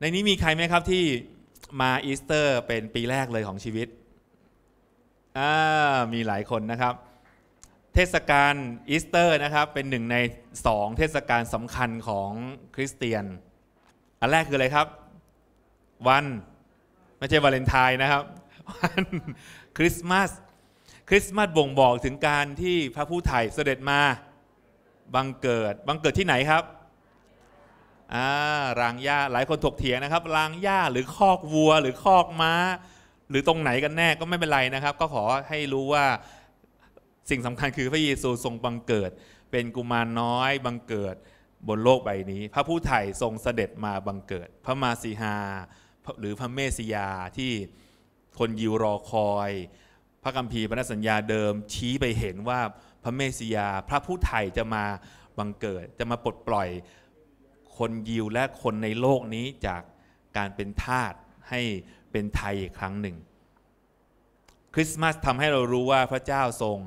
ในนี้มีใครไหมครับที่มาอีสเตอร์ เป็นปีแรกเลยของชีวิต อ่า มีหลายคนนะครับ เทศกาลอีสเตอร์นะครับเป็นหนึ่งในสองเทศกาลสำคัญของคริสเตียน อันแรกคืออะไรครับวันไม่ใช่วาเลนไทน์นะครับวันคริสต์มาสคริสต์มาสบ่งบอกถึงการที่พระผู้ไถ่เสด็จมา บังเกิดบังเกิดที่ไหนครับอ่ารางหญ้าหลายคน ถกเถียงนะครับรางหญ้าหรือคอกวัวหรือคอกม้า หรือตรงไหนกันแน่ก็ไม่เป็นไรนะครับ ก็ขอให้รู้ว่าสิ่งสำคัญคือพระเยซูทรงบังเกิดเป็นกุมารน้อย บังเกิดบนโลกใบนี้ พระผู้ไถ่ทรงเสด็จมาบังเกิด พระมาสีหาหรือพระเมสยาที่คนยิวรอคอย พระกัมภีร์พระสัญญาเดิมชี้ไปเห็นว่าพระเมสยา พระผู้ไถ่จะมาบังเกิดจะมาปลดปล่อยคนยิวและคนในโลกนี้จากการเป็นทาสให้เป็นไทยอีกครั้งหนึ่ง คริสต์มาสทำให้เรารู้ว่าพระเจ้าทรง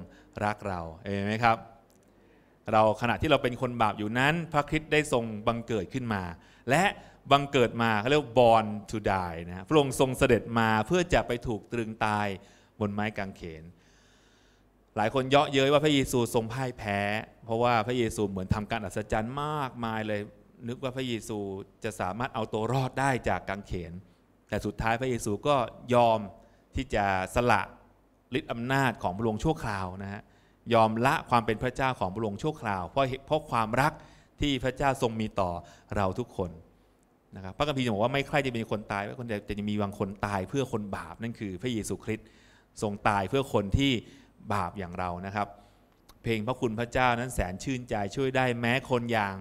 รักเราเห็นไหมครับเราขณะที่เราเป็นคนบาปอยู่นั้นพระคริสต์ได้ทรงบังเกิดขึ้นมา และบังเกิดมาเขาเรียกบอลทูดายนะพระองค์ทรงเสด็จมาเพื่อจะไปถูกตรึงตายบนไม้กางเขน หลายคนเยาะเย้ยว่าพระเยซูทรงพ่ายแพ้ เพราะว่าพระเยซูเหมือนทำการอัศจรรย์มากมายเลยนึกว่าพระเยซูจะสามารถเอาตัวรอดได้จากกางเขน แต่สุดท้ายพระเยซูก็ยอมที่จะสละฤทธิ์อำนาจของพระองค์ชั่วคราวนะฮะยอมละความเป็นพระเจ้าของพระองค์ชั่วคราวเพราะเพราะความรักที่พระเจ้าทรงมีต่อเราทุกคนนะครับพระคัมภีร์บอกว่าไม่ใครจะเป็นคนตายไม่คนจะจะมีบางคนตายเพื่อคนบาปนั่นคือ พระเยซูคริสต์ทรงตายเพื่อคนที่บาปอย่างเรานะครับ เพลงพระคุณพระเจ้านั้นแสนชื่นใจช่วยได้แม้คนอย่าง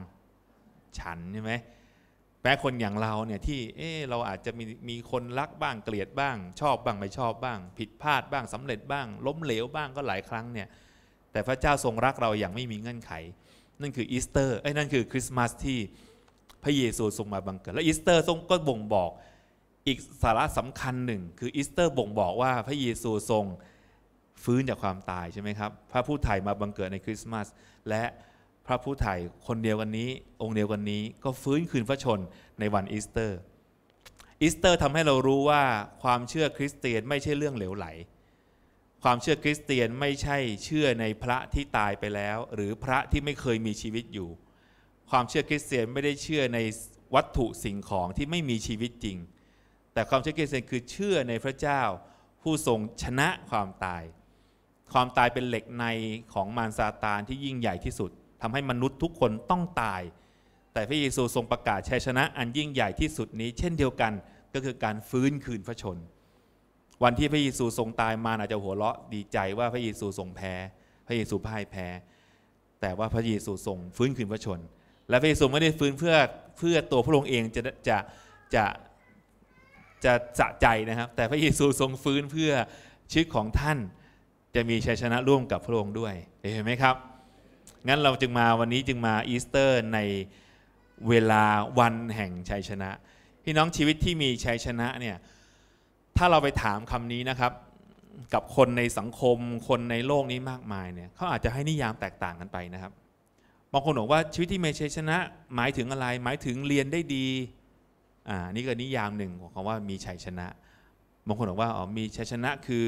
ฉันใช่ไหมแม้คนอย่างเรา เนี่ยที่เออเราอาจจะมีมี คน รักบ้างเกลียดบ้าง ชอบ บ้าง ไม่ ชอบบ้าง ผิดพลาดบ้างสำเร็จบ้าง ล้มเหลวบ้างก็หลายครั้ง เนี่ย แต่พระเจ้าทรงรักเราอย่างไม่มีเงื่อนไข นั่น คืออีสเตอร์ไอ้นั่นคือคริสต์มาสที่พระเยซูทรงมาบังเกิดและอีสเตอร์ทรงก็บ่งบอกอีกสาระสำคัญหนึ่งคืออีสเตอร์บ่งบอกว่าพระเยซูทรงฟื้นจากความตายใช่ไหมครับพระผู้ไถ่มาบังเกิดในคริสต์มาสและพระผู้ไถ่คนเดียวกันนี้องค์เดียวกันนี้ก็ฟื้นคืนพระชนในวันอีสเตอร์ อีสเตอร์ทำให้เรารู้ว่าความเชื่อคริสเตียนไม่ใช่เรื่องเหลวไหล ความเชื่อคริสเตียนไม่ใช่เชื่อในพระที่ตายไปแล้ว หรือพระที่ไม่เคยมีชีวิตอยู่ ความเชื่อคริสเตียนไม่ได้เชื่อในวัตถุสิ่งของที่ไม่มีชีวิตจริง แต่ความเชื่อคริสเตียนคือเชื่อในพระเจ้าผู้ทรงชนะความตาย ความตายเป็นเหล็กในของมารซาตานที่ยิ่งใหญ่ที่สุดทำให้มนุษย์ทุกคนต้องตาย แต่พระเยซูทรงประกาศชัยชนะ อันยิ่งใหญ่ที่สุดนี้เช่น เดียวกันก็คือการฟื้นคืน พระชน วันที่พระเยซูทรงตายมาอาจจะหัวเราะดีใจว่าพระเยซูทรงแพ้ พระเยซูพ่ายแพ้ แต่ว่าพระเยซูทรงฟื้นคืนพระชน และพระเยซูไม่ได้ฟื้นเพื่อเพื่อตัวพระองค์เองจะจะจะจะสะใจนะครับ แต่พระเยซูทรงฟื้นเพื่อชีวิตของท่านจะมีชัยชนะร่วมกับพระองค์ด้วย เห็นไหมครับงั้นเราจึงมาวันนี้จึงมาอีสเตอร์ในเวลาวันแห่งชัยชนะ พี่น้องชีวิตที่มีชัยชนะเนี่ยถ้าเราไปถามคำนี้นะครับ กับคนในสังคมคนในโลกนี้มากมายเนี่ยเขาอาจจะให้นิยามแตกต่างกันไปนะครับบางคนบอกว่าชีวิตที่มีชัยชนะ หมายถึงอะไรหมายถึงเรียนได้ดีอ่านี่ก็นิยามหนึ่งของคำว่ามีชัยชนะ บางคนบอกว่าอ๋อมีชัยชนะคือ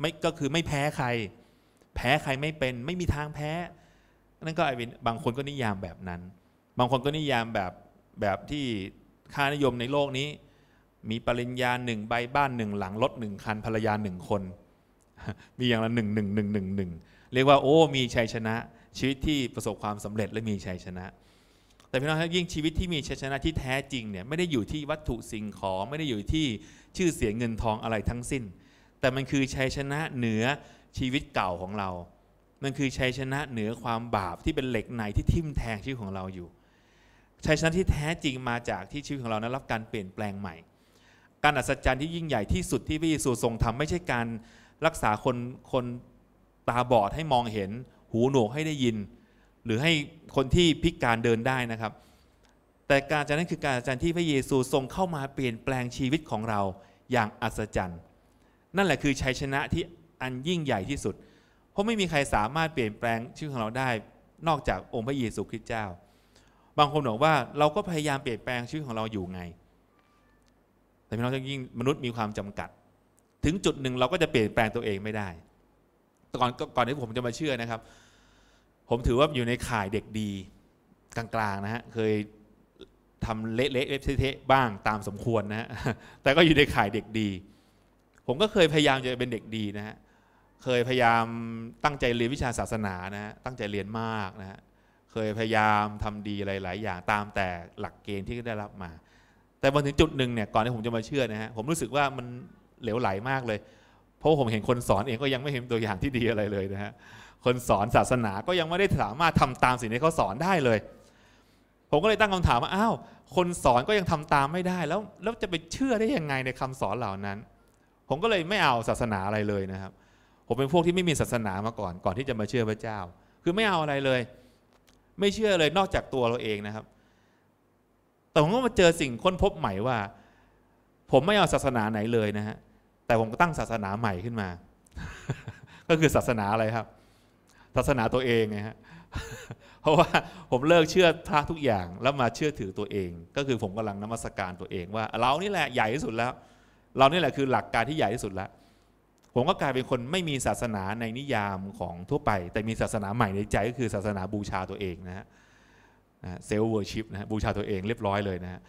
ไม่ก็คือไม่แพ้ใคร แพ้ใครไม่เป็นไม่มีทางแพ้นั่นก็ไเป็นบางคนก็นิยามแบบนั้น บางคนก็นิยามแบบ แบบที่ค่านิยมในโลกนี้ มีปริญญาหนึ่งใบ บ้านหนึ่งหลัง รถหนึ่งคัน ภรรยาหนึ่งคน มีอย่างละหนึ่งหนึ่งหนึ่งหนึ่งหนึ่ง เรียกว่าโอ้มีชัยชนะ ชีวิตที่ประสบความสำเร็จและมีชัยชนะ แต่พี่น้องยิ่งชีวิตที่มีชัยชนะที่แท้จริงเนี่ยไม่ได้อยู่ที่วัตถุสิ่งของ ไม่ได้อยู่ที่ชื่อเสียงเงินทองอะไรทั้งสิ้น แต่มันคือชัยชนะเหนือชีวิตเก่าของเรามันคือชัยชนะเหนือความบาปที่เป็นเหล็กในที่ทิ่มแทงชีวิตของเราอยู่ชัยชนะที่แท้จริงมาจากที่ชีวิตของเรานั้นรับการเปลี่ยนแปลงใหม่ การอัศจรรย์ที่ยิ่งใหญ่ที่สุดที่พระเยซูทรงทำไม่ใช่การรักษาคนคนตาบอดให้มองเห็นหูหนวกให้ได้ยิน หรือให้คนที่พิการเดินได้นะครับ แต่การจะนั้นคือการอัศจรรย์ที่พระเยซูทรงเข้ามาเปลี่ยนแปลงชีวิตของเราอย่างอัศจรรย์ นั่นแหละคือชัยชนะที่อันยิ่งใหญ่ที่สุดราะไม่มีใครสามารถเปลี่ยนแปลงชื่อของเราได้นอกจากองค์พระเยซูคริสต์เจ้า บางคนบอกว่าเราก็พยายามเปลี่ยนแปลงชื่อของเราอยู่ไง แต่พี่น้องจริงมนุษย์มีความจำกัด ถึงจุดหนึ่งเราก็จะเปลี่ยนแปลงตัวเองไม่ได้ก่อนก่อนที่ผมจะมาเชื่อนะครับ ผมถือว่าอยู่ในข่ายเด็กดี กลางๆนะฮะเคยทำเละๆเทะๆบ้างตามสมควรนะฮะแต่ก็อยู่ในข่ายเด็กดี ผมก็เคยพยายามจะเป็นเด็กดีนะฮะเคยพยายามตั้งใจเรียนวิชาศาสนานะฮะตั้งใจเรียนมากนะฮะ เคยพยายามทำดีหลาย ๆ อย่างตามแต่หลักเกณฑ์ที่ได้รับมา แต่มาถึงจุดหนึ่งเนี่ย ก่อนที่ผมจะมาเชื่อนะฮะ ผมรู้สึกว่ามันเหลวไหลมากเลย เพราะผมเห็นคนสอนเองก็ยังไม่เห็นตัวอย่างที่ดีอะไรเลยนะฮะ คนสอนศาสนาก็ยังไม่ได้สามารถทำตามสิ่งที่เขาสอนได้เลย ผมก็เลยตั้งคำถามว่า อ้าว คนสอนก็ยังทำตามไม่ได้แล้วแล้วจะไปเชื่อได้ยังไงในคำสอนเหล่านั้น ผมก็เลยไม่เอาศาสนาอะไรเลยนะครับผมเป็นพวกที่ไม่มีศาสนามาก่อน ก่อนที่จะมาเชื่อพระเจ้า คือไม่เอาอะไรเลย ไม่เชื่อเลยนอกจากตัวเราเองนะครับแต่ผมก็มาเจอสิ่งค้นพบใหม่ว่า ผมไม่เอาศาสนาไหนเลยนะฮะแต่ผมก็ตั้งศาสนาใหม่ขึ้นมาก็คือศาสนาอะไรครับศาสนาตัวเองไงฮะเพราะว่าผมเลิกเชื่อพระทุกอย่างแล้วมาเชื่อถือตัวเอง ก็คือผมกำลังนมัสการตัวเองว่าเรานี่แหละใหญ่ที่สุดแล้ว เรานี่แหละคือหลักการที่ใหญ่ที่สุดแล้วผมก็ กลายเป็นคนไม่มีศาสนาในนิยามของทั่วไป แต่มีศาสนาใหม่ในใจ ก็คือศาสนาบูชาตัวเองนะฮะเซลล์เวอร์ชิพนะบูชาตัวเองเรียบร้อยเลยนะฮะ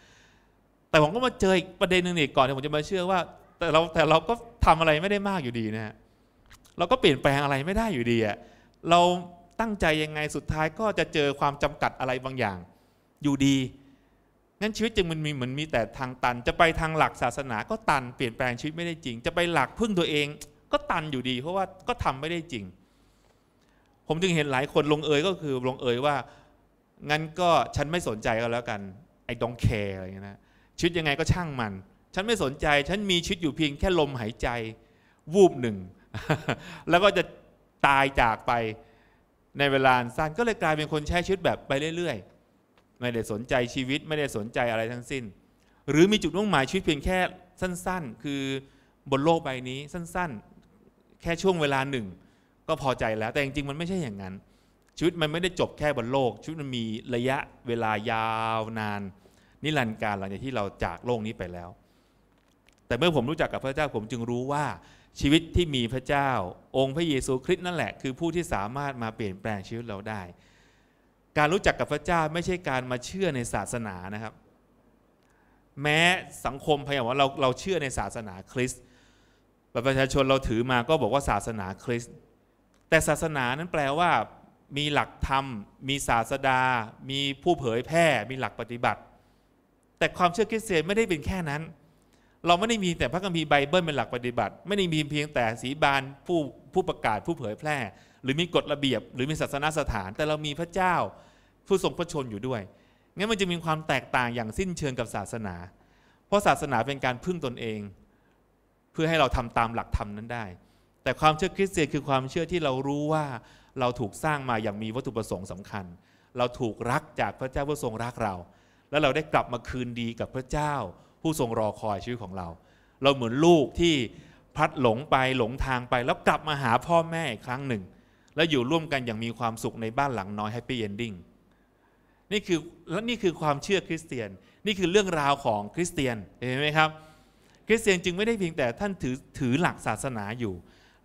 แต่ผมก็มาเจออีกประเด็นหนึ่งอีกก่อนที่ผมจะมาเชื่อว่า แต่เราแต่เราก็ทำอะไรไม่ได้มากอยู่ดีนะฮะเราก็เปลี่ยนแปลงอะไรไม่ได้อยู่ดีอะเราตั้งใจยังไงสุดท้ายก็จะเจอความจำกัดอะไรบางอย่างอยู่ดีงั้นชีวิตจึงมันมีเหมือนมีแต่ทางตันจะไปทางหลักศาสนา ก็ตันเปลี่ยนแปลงชีวิตไม่ได้จริงจะไปหลักพึ่งตัวเองก็ตันอยู่ดีเพราะว่าก็ทำไม่ได้จริง ผมจึงเห็นหลายคนลงเอยก็คือลงเอยว่างั้นก็ฉันไม่สนใจก็แล้วกันไอ้ดองแคร์อะไรอย่างนี้นะชิดยังไงก็ช่างมัน ฉันไม่สนใจฉันมีชิดอยู่เพียงแค่ลมหายใจวูบหนึ่ง แล้วก็จะตายจากไปในเวลาสั้น ก็เลยกลายเป็นคนใช้ชิดแบบไปเรื่อยๆ ไม่ได้สนใจชีวิตไม่ได้สนใจอะไรทั้งสิ้น หรือมีจุดมุ่งหมายชีวิตเพียงแค่สั้น ๆ คือบนโลกใบนี้สั้นๆแค่ช่วงเวลาหนึ่ง ก็พอใจแล้ว แต่จริงๆมันไม่ใช่อย่างนั้น ชีวิตมันไม่ได้จบแค่บนโลก ชีวิตมันมีระยะเวลายาวนาน นิรันดร์การหลังจากที่เราจากโลกนี้ไปแล้ว แต่เมื่อผมรู้จักกับพระเจ้าผมจึงรู้ว่าชีวิตที่มีพระเจ้า องค์พระเยซูคริสต์นั่นแหละ คือผู้ที่สามารถมาเปลี่ยนแปลงชีวิตเราได้ การรู้จักกับพระเจ้าไม่ใช่การมาเชื่อในศาสนานะครับ แม้สังคมพยายามว่าเราเราเชื่อในศาสนาคริสต์บประชาชนเราถือมาก็บอกว่าศาสนาคริสต์แต่ศาสนานั้นแปลว่า มีหลักธรรมมีศาสดา มีผู้เผยแพร่มีหลักปฏิบัติ แต่ความเชื่อคริสเตียนไม่ได้เป็นแค่นั้น เราไม่ได้มีแต่พระคัมภีร์ไบเบิลเป็นหลักปฏิบัติ ไม่ได้มีเพียงแต่สีบานผู้ผู้ประกาศผู้เผยแพร่ หรือมีกฎระเบียบ หรือมีศาสนาสถานแต่เรามีพระเจ้า ผู้ทรงพระชนอยู่ด้วยงั้นมันจะมีความแตกต่างอย่างสิ้นเชิงกับศาสนา เพราะศาสนาเป็นการพึ่งตนเองพื่อให้เราทำตามหลักธรรมนั้นได้ แต่ความเชื่อคริสเตียนคือความเชื่อที่เรารู้ว่า เราถูกสร้างมาอย่างมีวัตถุประสงค์สำคัญ เราถูกรักจากพระเจ้าผู้ทรงรักเรา แล้วเราได้กลับมาคืนดีกับพระเจ้า ผู้ทรงรอคอยชีวิตของเรา เราเหมือนลูกที่พลัดหลงไปหลงทางไปแล้วกลับมาหาพ่อแม่อีกครั้งหนึ่ง แล้วอยู่ร่วมกันอย่างมีความสุขในบ้านหลังน้อยแฮปปี้เอนดิ้ง นี่คือและนี่คือความเชื่อคริสเตียน นี่คือเรื่องราวของคริสเตียน เห็นไหมครับคริสเตียนจึงไม่ได้เพียงแต่ท่านถือถือหลักศาสนาอยู่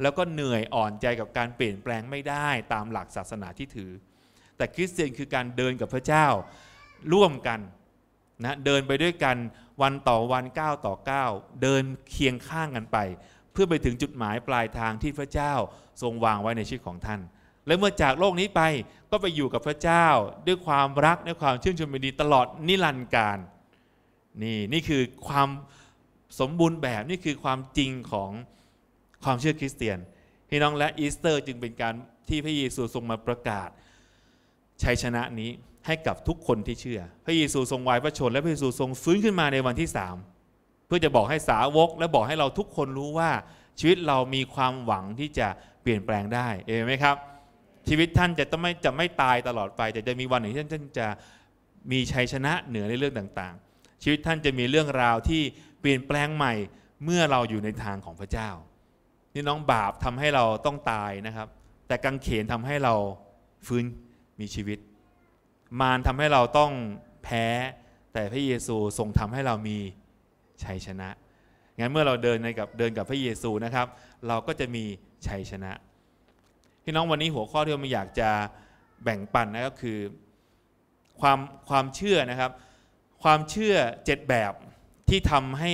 แล้วก็เหนื่อยอ่อนใจกับการเปลี่ยนแปลงไม่ได้ตามหลักศาสนาที่ถือ แต่คริสเตียนคือการเดินกับพระเจ้าร่วมกันนะเดินไปด้วยกันวันต่อวันก้าวต่อก้าวเดินเคียงข้างกันไป เพื่อไปถึงจุดหมายปลายทางที่พระเจ้าทรงวางไว้ในชีวิตของท่าน และเมื่อจากโลกนี้ไปก็ไปอยู่กับพระเจ้า ด้วยความรักด้วยความชื่นชมยินดีตลอดนิรันดร์การนี่นี่คือความสมบูรณ์แบบนี่คือความจริงของความเชื่อคริสเตียนพี่น้องและอีสเตอร์จึงเป็นการที่พระเยซูทรงมาประกาศชัยชนะนี้ให้กับทุกคนที่เชื่อ พระเยซูทรงวายพระชน และพระเยซูทรงฟื้นขึ้นมาในวันที่สามเพื่อจะบอกให้สาวกและบอกให้เราทุกคนรู้ว่าชีวิตเรามีความหวังที่จะเปลี่ยนแปลงได้เองไหมครับ ชีวิตท่านจะต้องไม่จะไม่ตายตลอดไป แต่จะมีวันหนึ่งท่ท่านจะมีชัยชนะเหนือในเรื่องต่าง ๆ ชีวิตท่านจะมีเรื่องราวที่เปลี่ยนแปลงใหม่เมื่อเราอยู่ในทางของพระเจ้านี่น้องบาปทำให้เราต้องตายนะครับ แต่กังเขนทำให้เราฟื้นมีชีวิต มารทำให้เราต้องแพ้แต่พระเยซูทรงทำให้เรามีชัยชนะงั้นเมื่อเราเดินในกับเดินกับพระเยซูนะครับ เราก็จะมีชัยชนะพี่น้องวันนี้หัวข้อที่ผมอยากจะแบ่งปันนะก็คือความความเชื่อนะครับ ความเชื่อเจ็ดแบบที่ทำให้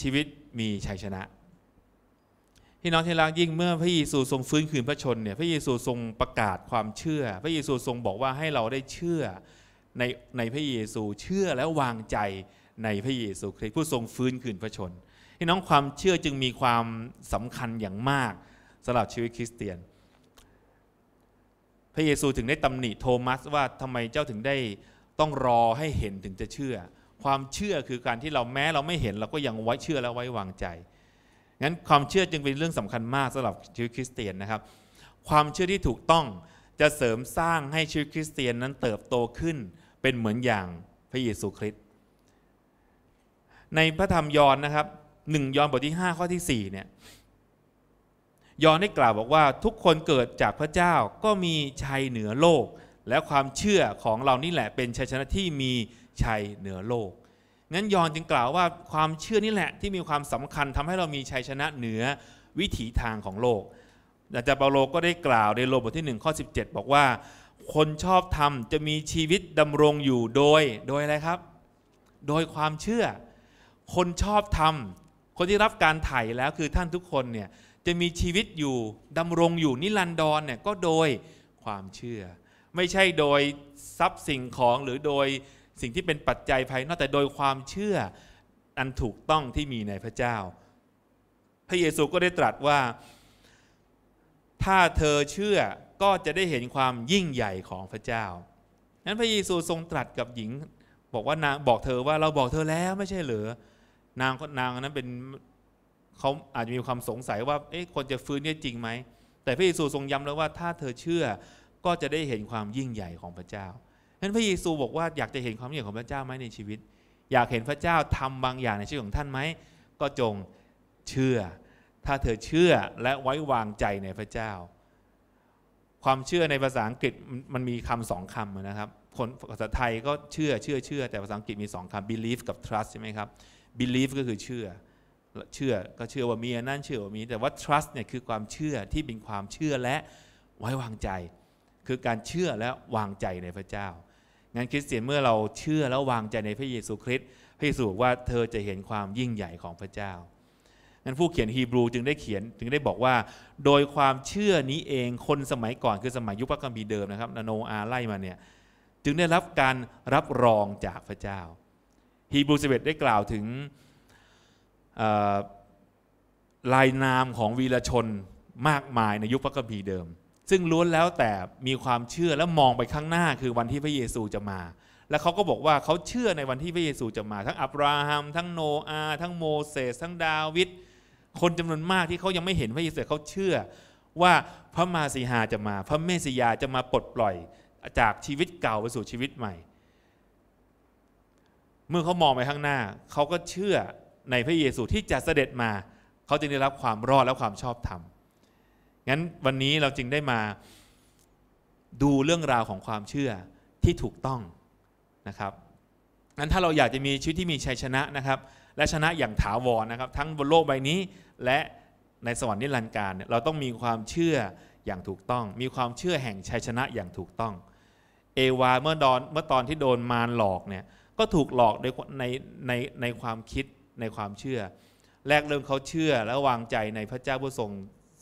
ชีวิตมีชัยชนะพี่น้องที่รักยิ่งเมื่อพระเยซูทรงฟื้นคืนพระชนเนี่ยพระเยซูทรงประกาศความเชื่อ พระเยซูทรงบอกว่าให้เราได้เชื่อ ในในพระเยซูเชื่อและวางใจในพระเยซูคริสต์ผู้ทรงฟื้นคืนพระชนพี่น้องความเชื่อจึงมีความสำคัญอย่างมากสำหรับชีวิตคริสเตียน พระเยซูถึงได้ตำหนิโทมัสว่าทำไมเจ้าถึงได้ต้องรอให้เห็นถึงจะเชื่อความเชื่อคือการที่เราแม้เราไม่เห็นเราก็ยังไว้เชื่อและไว้วางใจ งั้นความเชื่อจึงเป็นเรื่องสำคัญมากสำหรับชีวิตคริสเตียนนะครับ ความเชื่อที่ถูกต้องจะเสริมสร้างให้ชีวิตคริสเตียนนั้นเติบโตขึ้นเป็นเหมือนอย่างพระเยซูคริสต์ ในพระธรรมยอห์นนะครับหนึ่งยอห์นบทที่ 5 ข้อที่4เนี่ยยอห์นได้กล่าวบอกว่าทุกคนเกิดจากพระเจ้าก็มีชัยเหนือโลก และความเชื่อของเรานี่แหละเป็นชัยชนะที่มีชัยเหนือโลก งั้นยอนจึงกล่าวว่าความเชื่อนี่แหละที่มีความสำคัญทำให้เรามีชัยชนะเหนือวิถีทางของโลกอาจารย์เปาโลก็ได้กล่าวในโลบทที่1ข้อ17 บอกว่า คนชอบธรรมจะมีชีวิตดำรงอยู่โดยโดยอะไรครับ โดยความเชื่อ คนชอบธรรม คนที่รับการไถ่แล้ว คือท่านทุกคนเนี่ยจะมีชีวิตอยู่ดำรงอยู่นิรันดรเนี่ยก็โดยความเชื่อ ไม่ใช่โดยทรัพย์สิ่งของหรือโดยสิ่ง ที่เป็นปัจจัยภายนอกแต่ โดยความเชื่ออันถูกต้องที่มีในพระเจ้า พระเยซูก็ได้ตรัสว่า ถ้าเธอเชื่อก็จะได้เห็นความยิ่งใหญ่ของพระเจ้า นั้นพระเยซูทรงตรัสกับหญิงบอกว่านางบอกเธอว่าเราบอกเธอแล้วไม่ใช่เหรอนางนางนั้นเป็นเขาอาจจะมีความสงสัยว่าเอ๊ะคนจะฟื้นได้จริงไหมแต่พระเยซูทรงย้ำแล้วว่าถ้าเธอเชื่อก็จะได้เห็นความยิ่งใหญ่ของพระเจ้านั้นพระเยซูบอกว่าอยากจะเห็นความยิ่งใของพระเจ้าไหมในชีวิต อยากเห็นพระเจ้าทำบางอย่างในชีวิตของท่านไหม ก็จงเชื่อถ้าเธอเชื่อและไว้วางใจในพระเจ้า ความเชื่อในภาษาอังกฤษมันมีคำสองคำนะครับคนภาษาไทยก็เชื่อเชื่อเชื่อ แต่ภาษาอังกฤษมีสองคำ belief กับ trust ใช่ไหมครับ belief ก็คือเชื่อ เชื่อก็เชื่อว่ามีนั่นเชื่อว่ามีแต่ว่า trust เนี่ยคือความเชื่อที่เป็นความเชื่อและไว้วางใจ คือการเชื่อและวางใจในพระเจ้างั้นคริสเตียนเมื่อเราเชื่อแล้ววางใจในพระเยซูคริสต์พระเยซูบอกว่าเธอจะเห็นความยิ่งใหญ่ของพระเจ้า งั้นผู้เขียนฮีบรูจึงได้เขียนจึงได้บอกว่า โดยความเชื่อนี้เองคนสมัยก่อนคือสมัยยุคพระคัมภีร์เดิม นะครับนาโนอาไล่มาเนี่ย จึงได้รับการรับรองจากพระเจ้า ฮีบรูสิบเอ็ดได้กล่าวถึงลายนามของวีรชนมากมายในยุคพระคัมภีร์เดิมซึ่งล้วนแล้วแต่มีความเชื่อและมองไปข้างหน้าคือวันที่พระเยซูจะมา และเขาก็บอกว่าเขาเชื่อในวันที่พระเยซูจะมา ทั้งอับราฮัมทั้งโนอาทั้งโมเสสทั้งดาวิดคนจำนวนมากที่เขายังไม่เห็นพระเยซูเขาเชื่อว่าพระมาสีหาจะมา พระเมสสิยาจะมาปลดปล่อยจากชีวิตเก่าไปสู่ชีวิตใหม่ เมื่อเขามองไปข้างหน้าเขาก็เชื่อในพระเยซูที่จะเสด็จมาเขาจึงได้รับความรอดและความชอบธรรมงั้นวันนี้เราจึงได้มา ดูเรื่องราวของความเชื่อที่ถูกต้องนะครับงั้นถ้าเราอยากจะมีชีวิตที่มีชัยชนะนะครับ และชนะอย่างถาวรนะครับทั้งบนโลกใบนี้และในสวรรค์นิรันดร์การ เราต้องมีความเชื่ออย่างถูกต้อง มีความเชื่อแห่งชัยชนะอย่างถูกต้องเอวาเมื่อดอนเมื่อตอนที่โดนมารหลอกเนี่ยก็ถูกหลอกในในในในความคิดในความเชื่อ แรกเริ่มเขาเชื่อและวางใจในพระเจ้าผู้ทรง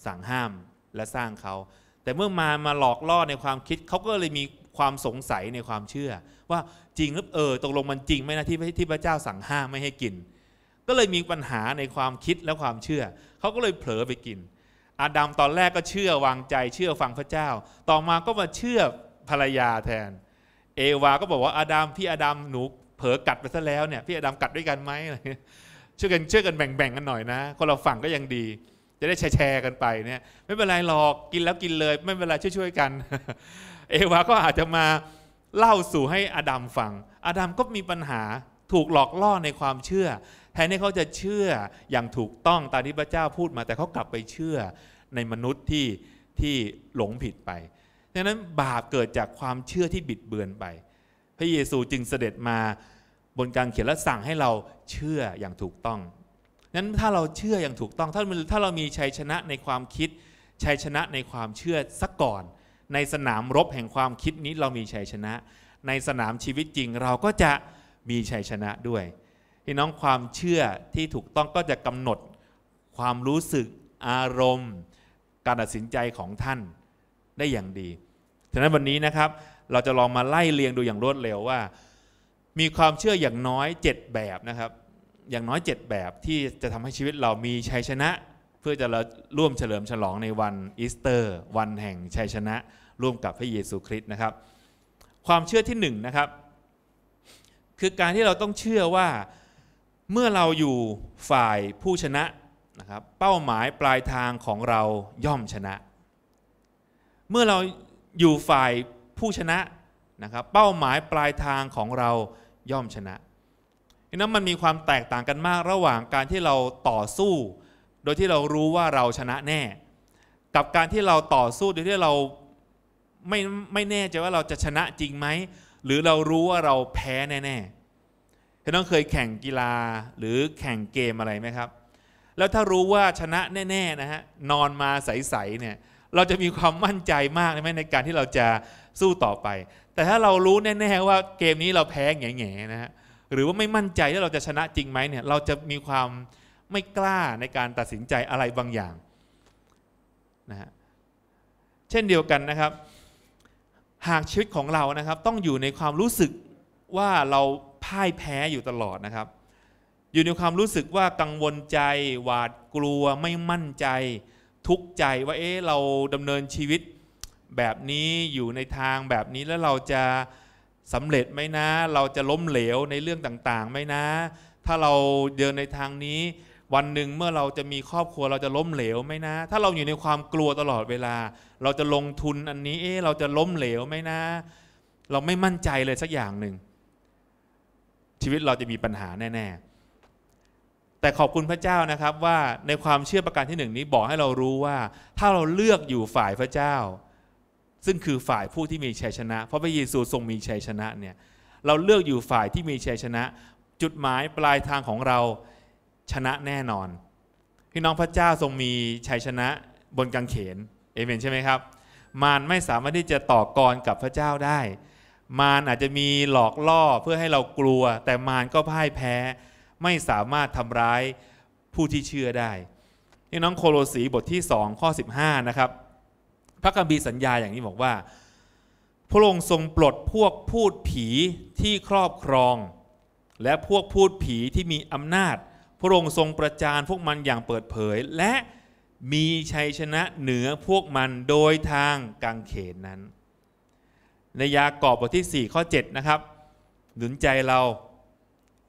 สั่งห้ามและสร้างเขา แต่เมื่อมามาหลอกล่อในความคิดเขาก็เลยมีความสงสัยในความเชื่อ ว่าจริงหรือเออตกลงมันจริงไหมนะ ที่ที่พระเจ้าสั่งห้ามไม่ให้กิน ก็เลยมีปัญหาในความคิดและความเชื่อ เขาก็เลยเผลอไปกิน อาดัมตอนแรกก็เชื่อวางใจเชื่อฟังพระเจ้า ต่อมาก็มาเชื่อภรรยาแทน เอวาก็บอกว่าอาดัมพี่อาดัมหนูเผลอกัดไปซะแล้วเนี่ยพี่อาดัมกัดด้วยกันไหมช่วยกันช่วยกันแบ่งๆกันหน่อยนะคนเราฝั่งก็ยังดีจะได้แชร์กันไปเนี่ยไม่เป็นไรหรอกกินแล้วกินเลยไม่เป็นไรช่วยๆ กัน เอวาก็อาจจะมาเล่าสู่ให้อดัมฟังอดัมก็มีปัญหาถูกหลอกล่อในความเชื่อ แทนที่เขาจะเชื่ออย่างถูกต้องตามที่พระเจ้าพูดมาแต่เขากลับไปเชื่อในมนุษย์ที่ที่หลงผิดไปดังนั้นบาปเกิดจากความเชื่อที่บิดเบือนไป พระเยซูจึงเสด็จมาบนการเขียนและสั่งให้เราเชื่ออย่างถูกต้องนั้นถ้าเราเชื่ออย่างถูกต้องถ้าถ้าเรามีชัยชนะในความคิดชัยชนะในความเชื่อสักก่อน ในสนามรบแห่งความคิดนี้เรามีชัยชนะในสนามชีวิตจริงเราก็จะมีชัยชนะด้วยพี่น้องความเชื่อที่ถูกต้องก็จะกำหนดความรู้สึกอารมณ์ การตัดสินใจของท่านได้อย่างดีฉะนั้นวันนี้นะครับ เราจะลองมาไล่เรียงดูอย่างรวดเร็วว่า มีความเชื่ออย่างน้อย7แบบนะครับอย่างน้อย 7 แบบที่จะทำให้ชีวิตเรามีชัยชนะ เพื่อจะร่วมเฉลิมฉลองในวันอีสเตอร์ วันแห่งชัยชนะ ร่วมกับพระเยซูคริสต์นะครับ ความเชื่อที่1นนะครับ คือการที่เราต้องเชื่อว่า เมื่อเราอยู่ฝ่ายผู้ชนะนะครับเป้าหมายปลายทางของเราย่อมชนะ เมื่อเราอยู่ฝ่ายผู้ชนะนะครับเป้าหมายปลายทางของเราย่อมชนะนี่นั้นมันมีความแตกต่างกันมากระหว่างการที่เราต่อสู้ โดยที่เรารู้ว่าเราชนะแน่ กับการที่เราต่อสู้โดยที่เราไม่ไม่แน่ใจว่าเราจะชนะจริงไหมหรือเรารู้ว่าเราแพ้แน่ๆพี่นต้องเคยแข่งกีฬาหรือแข่งเกมอะไรไหมครับ แล้วถ้ารู้ว่าชนะแน่ ๆนะฮะนอนมาใสๆเนี่ยเราจะมีความมั่นใจมากใช่ไหมในการที่เราจะสู้ต่อไป แต่ถ้าเรารู้แน่ๆว่าเกมนี้เราแพ้แง่ๆนะฮะหรือว่าไม่มั่นใจว่าเราจะชนะจริงไหมเนี่ยเราจะมีความไม่กล้าในการตัดสินใจอะไรบางอย่างนะฮะเช่นเดียวกันนะครับ หากชีวิตของเรานะครับต้องอยู่ในความรู้สึกว่าเราพ่ายแพ้อยู่ตลอดนะครับ อยู่ในความรู้สึกว่ากังวลใจหวาดกลัวไม่มั่นใจ ทุกข์ใจว่าเอ๊ะเราดำเนินชีวิต แบบนี้อยู่ในทางแบบนี้แล้วเราจะสำเร็จไหมนะ เราจะล้มเหลวในเรื่องต่างๆไหมนะ ถ้าเราเดินในทางนี้ วันหนึ่งเมื่อเราจะมีครอบครัวเราจะล้มเหลวไหมนะ ถ้าเราอยู่ในความกลัวตลอดเวลา เราจะลงทุนอันนี้เอ๊เราจะล้มเหลวไหมนะ เราไม่มั่นใจเลยสักอย่างหนึ่งชีวิตเราจะมีปัญหาแน่ ๆ แต่ขอบคุณพระเจ้านะครับว่าในความเชื่อประการที่หนึ่งนี้บอกให้เรารู้ว่า ถ้าเราเลือกอยู่ฝ่ายพระเจ้าซึ่งคือฝ่ายผู้ที่มีชัยชนะ เพราะพระเยซูทรงมีชัยชนะเนี่ยเราเลือกอยู่ฝ่ายที่มีชัยชนะ จุดหมายปลายทางของเราชนะแน่นอนพี่น้องพระเจ้าทรงมีชัยชนะบนกางเขนเอเมนใช่ไหมครับ มารไม่สามารถที่จะต่อกรกับพระเจ้าได้ มารอาจจะมีหลอกล่อเพื่อให้เรากลัว แต่มารก็พ่ายแพ้ ไม่สามารถทำร้ายผู้ที่เชื่อได้พี่น้องโคโลสีบทที่2ข้อ15นะครับพระคัมภีร์สัญญาอย่างนี้บอกว่า พระองค์ทรงปลดพวกพูดผีที่ครอบครอง และพวกพูดผีที่มีอำนาจ พระองค์ทรงประจานพวกมันอย่างเปิดเผย และมีชัยชนะเหนือพวกมันโดยทางกางเขนนั้น ในยากอบบทที่4ข้อ7นะครับหนุนใจเรา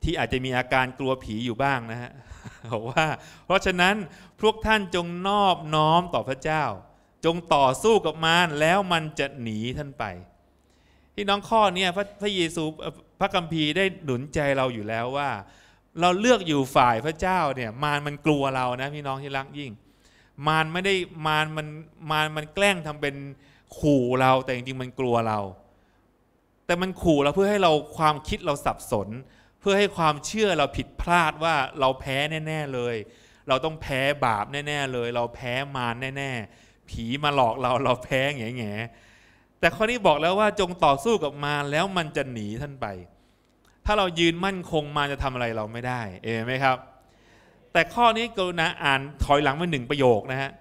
ที่อาจจะมีอาการกลัวผีอยู่บ้างนะฮะบอกว่า เพราะฉะนั้นพวกท่านจงนอบน้อมต่อพระเจ้าจงต่อสู้กับมารแล้วมันจะหนีท่านไปที่น้องข้อเนี่ยพระพระเยซูพระกัมภีร์ได้หนุนใจเราอยู่แล้วว่า เราเลือกอยู่ฝ่ายพระเจ้าเนี่ยมารมันกลัวเรานะพี่น้องที่รักยิ่ง มารไม่ได้มารมันมารมันแกล้งทำเป็นขู่เราแต่จริงๆมันกลัวเรา แต่มันขู่เราเพื่อให้เราความคิดเราสับสน เพื่อให้ความเชื่อเราผิดพลาดว่าเราแพ้แน่ๆเลย เราต้องแพ้บาปแน่ๆเลย เราแพ้มารแน่ๆผีมาหลอกเราเราแพ้แง่แง่ แต่ข้อนี้บอกแล้วว่าจงต่อสู้กับมารแล้วมันจะหนีท่านไป ถ้าเรายืนมั่นคงมารจะทำอะไรเราไม่ได้ เอไหมครับ แต่ข้อนี้กรุณาอ่านถอยหลังไปหนึ่งประโยคนะฮะ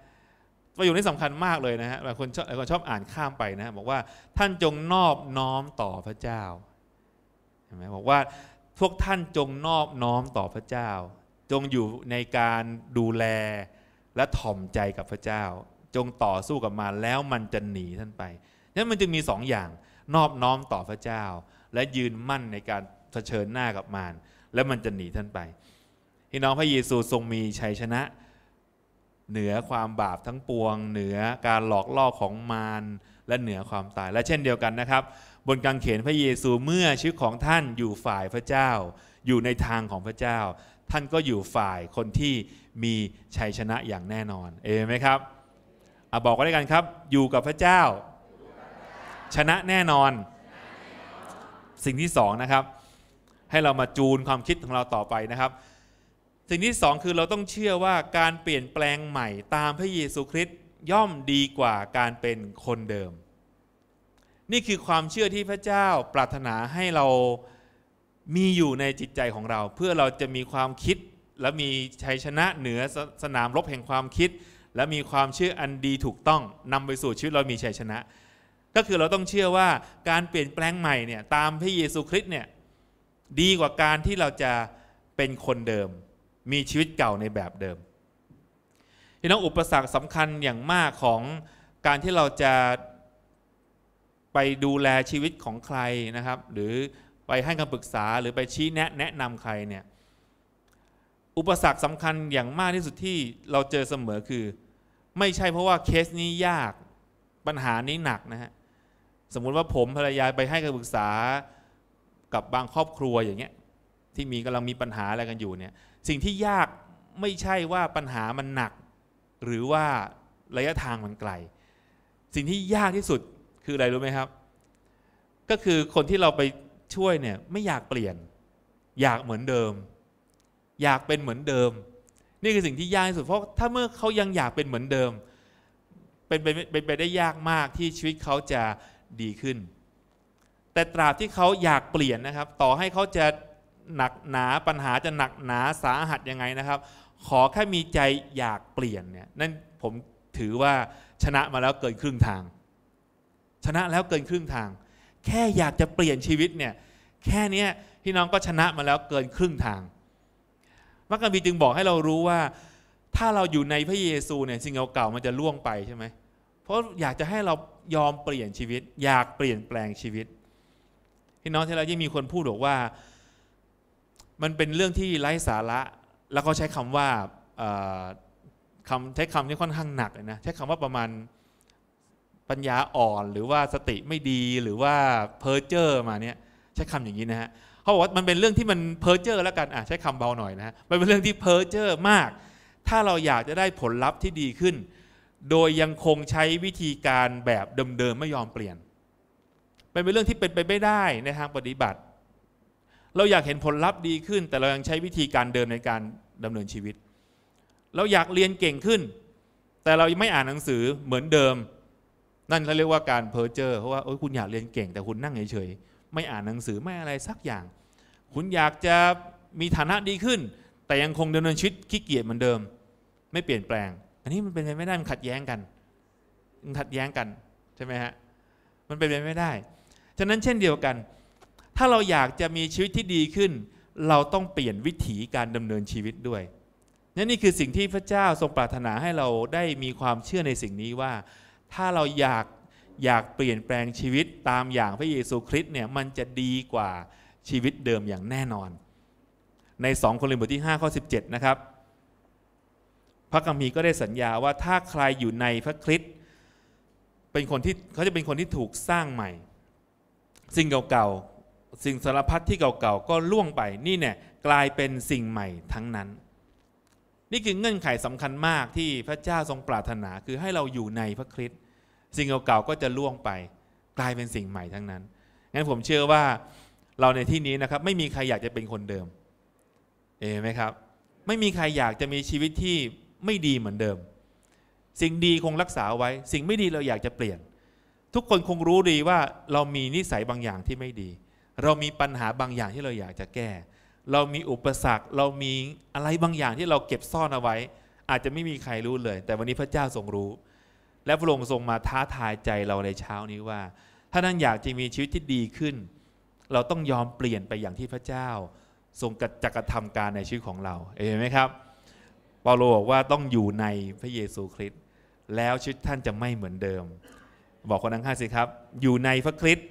ประโยคนี้สำคัญมากเลยนะฮะหลายคนชอบหลายคนชอบอ่านข้ามไปนะบอกว่าท่านจงนอบน้อมต่อพระเจ้า เห็นไหมบอกว่าพวกท่านจงนอบน้อมต่อพระเจ้า จงอยู่ในการดูแลและถ่อมใจกับพระเจ้าจงต่อสู้กับมาแล้วมันจะหนีท่านไปนั้นมันจึงมีสองอย่าง นอบ น้อมต่อพระเจ้าและยืนมั่นในการเผชิญหน้ากับมารและมันจะหนีท่านไปพี่น้องพระเยซูทรงมีชัยชนะ เหนือความบาปทั้งปวง เหนือการหลอกล่อของมารและเหนือความตาย และเช่นเดียวกันนะครับ บนกางเขนพระเยซูเมื่อชีวิตของท่านอยู่ฝ่ายพระเจ้า อยู่ในทางของพระเจ้า ท่านก็อยู่ฝ่ายคนที่มีชัยชนะอย่างแน่นอน เอเมนไหมครับอ่ะบอกกันด้วยกันครับอยู่กับพระเจ้า ชนะแน่นอน สิ่งที่สองนะครับให้เรามาจูนความคิดของเราต่อไปนะครับ สิ่งที่สองคือเราต้องเชื่อว่าการเปลี่ยนแปลงใหม่ตามพระเยซูคริสต์ย่อมดีกว่าการเป็นคนเดิม นี่คือความเชื่อที่พระเจ้าปรารถนาให้เรามีอยู่ในจิตใจของเรา เพื่อเราจะมีความคิดและมีชัยชนะเหนือสนามรบแห่งความคิดและมีความเชื่ออันดีถูกต้องนำไปสู่ชีวิตเรามีชัยชนะ ก็คือเราต้องเชื่อว่าการเปลี่ยนแปลงใหม่เนี่ยตามพระเยซูคริสต์เนี่ยดีกว่าการที่เราจะเป็นคนเดิม มีชีวิตเก่าในแบบเดิมที่น้องอุปสรรคสำคัญอย่างมากของการที่เราจะไปดูแลชีวิตของใครนะครับ หรือไปให้คำปรึกษาหรือไปชี้แนะแนะนำใครเนี่ยอุปสรรคสำคัญอย่างมากที่สุดที่เราเจอเสมอคือ ไม่ใช่เพราะว่าเคสนี้ยากปัญหานี้หนักนะฮะสมมุติว่าผมภรรยาไปให้คำปรึกษากับบางครอบครัวอย่างเงี้ยที่มีกำลังมีปัญหาอะไรกันอยู่เนี่ย สิ่งที่ยากไม่ใช่ว่าปัญหามันหนัก หรือว่าระยะทางมันไกล สิ่งที่ยากที่สุดคืออะไรรู้ไหมครับ ก็คือคนที่เราไปช่วยเนี่ยไม่อยากเปลี่ยน อยากเหมือนเดิมอยากเป็นเหมือนเดิม นี่คือสิ่งที่ยากที่สุด เพราะถ้าเมื่อเขายังอยากเป็นเหมือนเดิมเป็นไปไปไปได้ยากมากที่ชีวิตเขาจะดีขึ้น แต่ตราบที่เขาอยากเปลี่ยนนะครับ ต่อให้เขาจะหนักหนาปัญหาจะหนักหนาสาหัสยังไงนะครับ ขอแค่มีใจอยากเปลี่ยนเนี่ยนั่นผมถือว่าชนะมาแล้วเกินครึ่งทาง ชนะแล้วเกินครึ่งทาง แค่อยากจะเปลี่ยนชีวิตเนี่ยแค่นี้พี่น้องก็ชนะมาแล้วเกินครึ่งทางคัมกีรีจึงบอกให้เรารู้ว่าถ้าเราอยู่ในพระเยซูเนี่ยสิ่งเก่าๆมันจะล่วงไปใช่ไหม เพราะอยากจะให้เรายอมเปลี่ยนชีวิต อยากเปลี่ยนแปลงชีวิต พี่น้องที่เรายิ่งมีคนพูดบอกว่า มันเป็นเรื่องที่ไร้สาระ แล้วก็ใช้คำว่าคำใช้คำที่ค่อนข้างหนักเลยนะใช้คำว่าประมาณปัญญาอ่อนหรือว่าสติไม่ดีหรือว่าเพอร์เจอร์มาเนี่ยใช้คำอย่างนี้นะฮะขาบอกว่ามันเป็นเรื่องที่มันเพ้อเจอ้อแล้วกันอ่ะใช้คำเบาหน่อยนะมันเป็นเรื่องที่เพ้อเจอ้อมาก ถ้าเราอยากจะได้ผลลัพธ์ที่ดีขึ้น โดยยังคงใช้วิธีการแบบเดิมๆไม่ยอมเปลี่ยนมันเป็นเรื่องที่เป็นไปไม่ได้ในทางปฏิบัติ เราอยากเห็นผลลัพธ์ดีขึ้น แต่เรายังใช้วิธีการเดิมในการดำเนินชีวิต เราอยากเรียนเก่งขึ้น แต่เราไม่อ่านหนังสือเหมือนเดิม นั่นเขาเรียกว่าการเพ้อเจอเพราะว่าโอ้ยคุณอยากเรียนเก่งแต่คุณนั่งเฉยๆไม่อ่านหนังสือไม่อะไรสักอย่างคุณอยากจะมีฐานะดีขึ้น แต่ยังคงดำเนินชีวิตขี้เกียจเหมือนเดิม ไม่เปลี่ยนแปลง อันนี้มันเป็นไปไม่ได้มันขัดแย้งกันมัน ขัดแย้งกันใช่ไหมฮะมันเป็นไปไม่ได้ฉะนั้นเช่นเดียวกัน ถ้าเราอยากจะมีชีวิตที่ดีขึ้น เราต้องเปลี่ยนวิถีการดำเนินชีวิตด้วยนั่นนี่คือสิ่งที่พระเจ้าทรงปรารถนาให้เราได้มีความเชื่อในสิ่งนี้ว่า ถ้าเราอยากอยากเปลี่ยนแปลงชีวิตตามอย่างพระเยซูคริสต์เนี่ยมันจะดีกว่าชีวิตเดิมอย่างแน่นอน ใน2คนรินบทที่5ข้อ17 นะครับ พระกัมพีก็ได้สัญญาว่าถ้าใครอยู่ในพระคริสต์เป็นคนที่เขาจะเป็นคนที่ถูกสร้างใหม่ สิ่งเก่าๆสิ่งสารพัดที่เก่าๆก็ล่วงไปนี่เนี่ยกลายเป็นสิ่งใหม่ทั้งนั้น นี่คือเงื่อนไขสำคัญมากที่พระเจ้าทรงปรารถนาคือให้เราอยู่ในพระคริสต์สิ่งเก่าๆก็จะล่วงไป กลายเป็นสิ่งใหม่ทั้งนั้นงั้นผมเชื่อว่าเราในที่นี้นะครับไม่มีใคร อยากจะเป็นคนเดิม เอไหมครับ ไม่มีใครอยากจะมีชีวิตที่ไม่ดีเหมือนเดิม สิ่งดีคงรักษาไว้ สิ่งไม่ดีเราอยากจะเปลี่ยน ทุกคนคงรู้ดีว่าเรามีนิสัยบางอย่างที่ไม่ดี เรามีปัญหาบางอย่างที่เราอยากจะแก้ เรามีอุปสรรค เรามีอะไรบางอย่างที่เราเก็บซ่อนเอาไว้ อาจจะไม่มีใครรู้เลย แต่วันนี้พระเจ้าทรงรู้ และพระองค์ทรงมาท้าทายใจเราในเช้านี้ว่า ถ้าท่านอยากจะมีชีวิตที่ดีขึ้นเราต้องยอมเปลี่ยนไปอย่างที่พระเจ้าทรงจกระทำการในชีวิตของเราเห็นไหมครับเปาโลบอกว่าต้องอยู่ในพระเยซูคริสต์ แล้วชีวิตท่านจะไม่เหมือนเดิม บอกคนทั้งห้าสิครับ อยู่ในพระคริสต์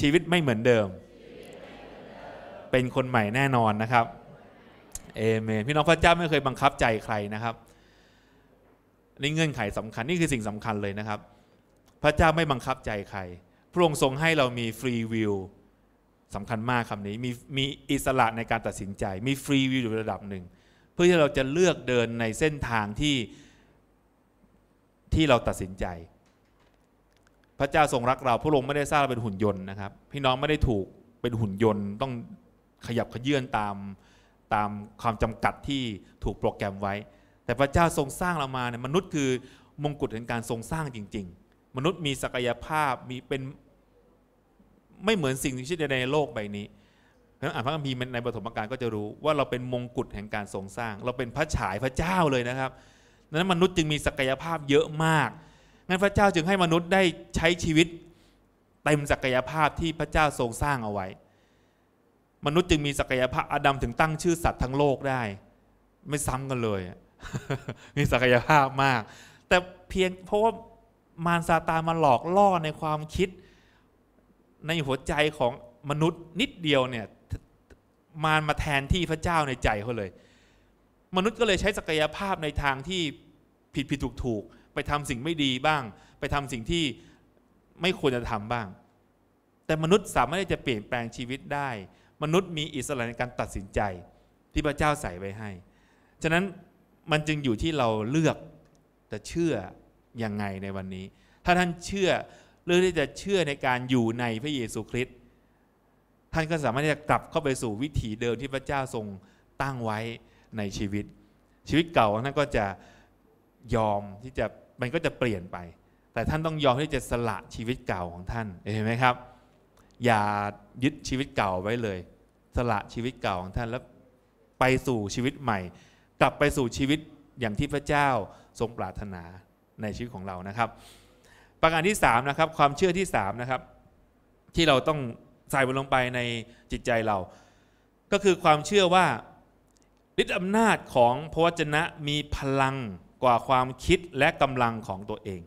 ชีวิตไม่เหมือนเดิม เป็นคนใหม่แน่นอนนะครับเอเมน พี่น้องพระเจ้าไม่เคยบังคับใจใครนะครับ นี่เงื่อนไขสำคัญนี่คือสิ่งสำคัญเลยนะครับ พระเจ้าไม่บังคับใจใครพระองค์ทรงให้เรามีฟรีวิวสำคัญมากคำนี้มีมีอิสระในการตัดสินใจ มีฟรีวิวอยู่ระดับหนึ่งเพื่อที่เราจะเลือกเดินในเส้นทางที่ที่เราตัดสินใจ พระเจ้าทรงรักเราพระองค์ไม่ได้สร้างเราเป็นหุ่นยนต์นะครับพี่น้องไม่ได้ถูกเป็นหุ่นยนต์ ต้องขยับขยื่นตามตามความจำกัดที่ถูกโปรแกรมไว้ แต่พระเจ้าทรงสร้างเรามาเนี่ยมนุษย์คือมงกุฎแห่งการทรงสร้างจริงๆมนุษย์มีศักยภาพมีเป็นไม่เหมือนสิ่งที่ใดในโลกใบนี้เพราะฉะนั้นอ่านพระคัมภีร์ในปฐมกาลก็จะรู้ว่าเราเป็นมงกุฎแห่งการทรงสร้าง เราเป็นพระฉายพระเจ้าเลยนะครับดังนั้นมนุษย์จึงมีศักยภาพเยอะมาก งั้นพระเจ้าจึงให้มนุษย์ได้ใช้ชีวิตเต็มศักยภาพที่พระเจ้าทรงสร้างเอาไว้ มนุษย์จึงมีศักยภาพอาดัมถึงตั้งชื่อสัตว์ทั้งโลกได้ ไม่ซ้ำกันเลย มีศักยภาพมาก แต่เพียงเพราะว่ามารซาตานมาหลอกล่อในความคิดใน หัว ใจของมนุษย์นิดเดียวเนี่ยมารมาแทนที่พระเจ้าในใจเขาเลย มนุษย์ก็เลยใช้ศักยภาพในทางที่ผิดผิดถูกถูกไปทำสิ่งไม่ดีบ้าง ไปทำสิ่งที่ไม่ควรจะทำบ้าง แต่มนุษย์สามารถที่จะเปลี่ยนแปลงชีวิตได้ มนุษย์มีอิสระในการตัดสินใจที่พระเจ้าใส่ไว้ให้ ฉะนั้นมันจึงอยู่ที่เราเลือกจะเชื่อยังไงในวันนี้ ถ้าท่านเชื่อเรื่องที่จะเชื่อในการอยู่ในพระเยซูคริสต์ ท่านก็สามารถที่จะกลับเข้าไปสู่วิถีเดิมที่พระเจ้าทรงตั้งไว้ในชีวิต ชีวิตเก่าท่านก็จะยอมที่จะมันก็จะเปลี่ยนไป แต่ท่านต้องยอมที่จะสละชีวิตเก่าของท่าน เห็นไหมครับ อย่ายึดชีวิตเก่าไว้เลย สละชีวิตเก่าของท่านแล้วไปสู่ชีวิตใหม่ กลับไปสู่ชีวิตอย่างที่พระเจ้าทรงปรารถนาในชีวิตของเรานะครับ ประการที่3นะครับ ความเชื่อที่3นะครับที่เราต้องใส่มันลงไปในจิตใจเรา ก็คือความเชื่อว่าฤทธิอำนาจของพระวจนะมีพลังกว่าความคิดและกำลังของตัวเอง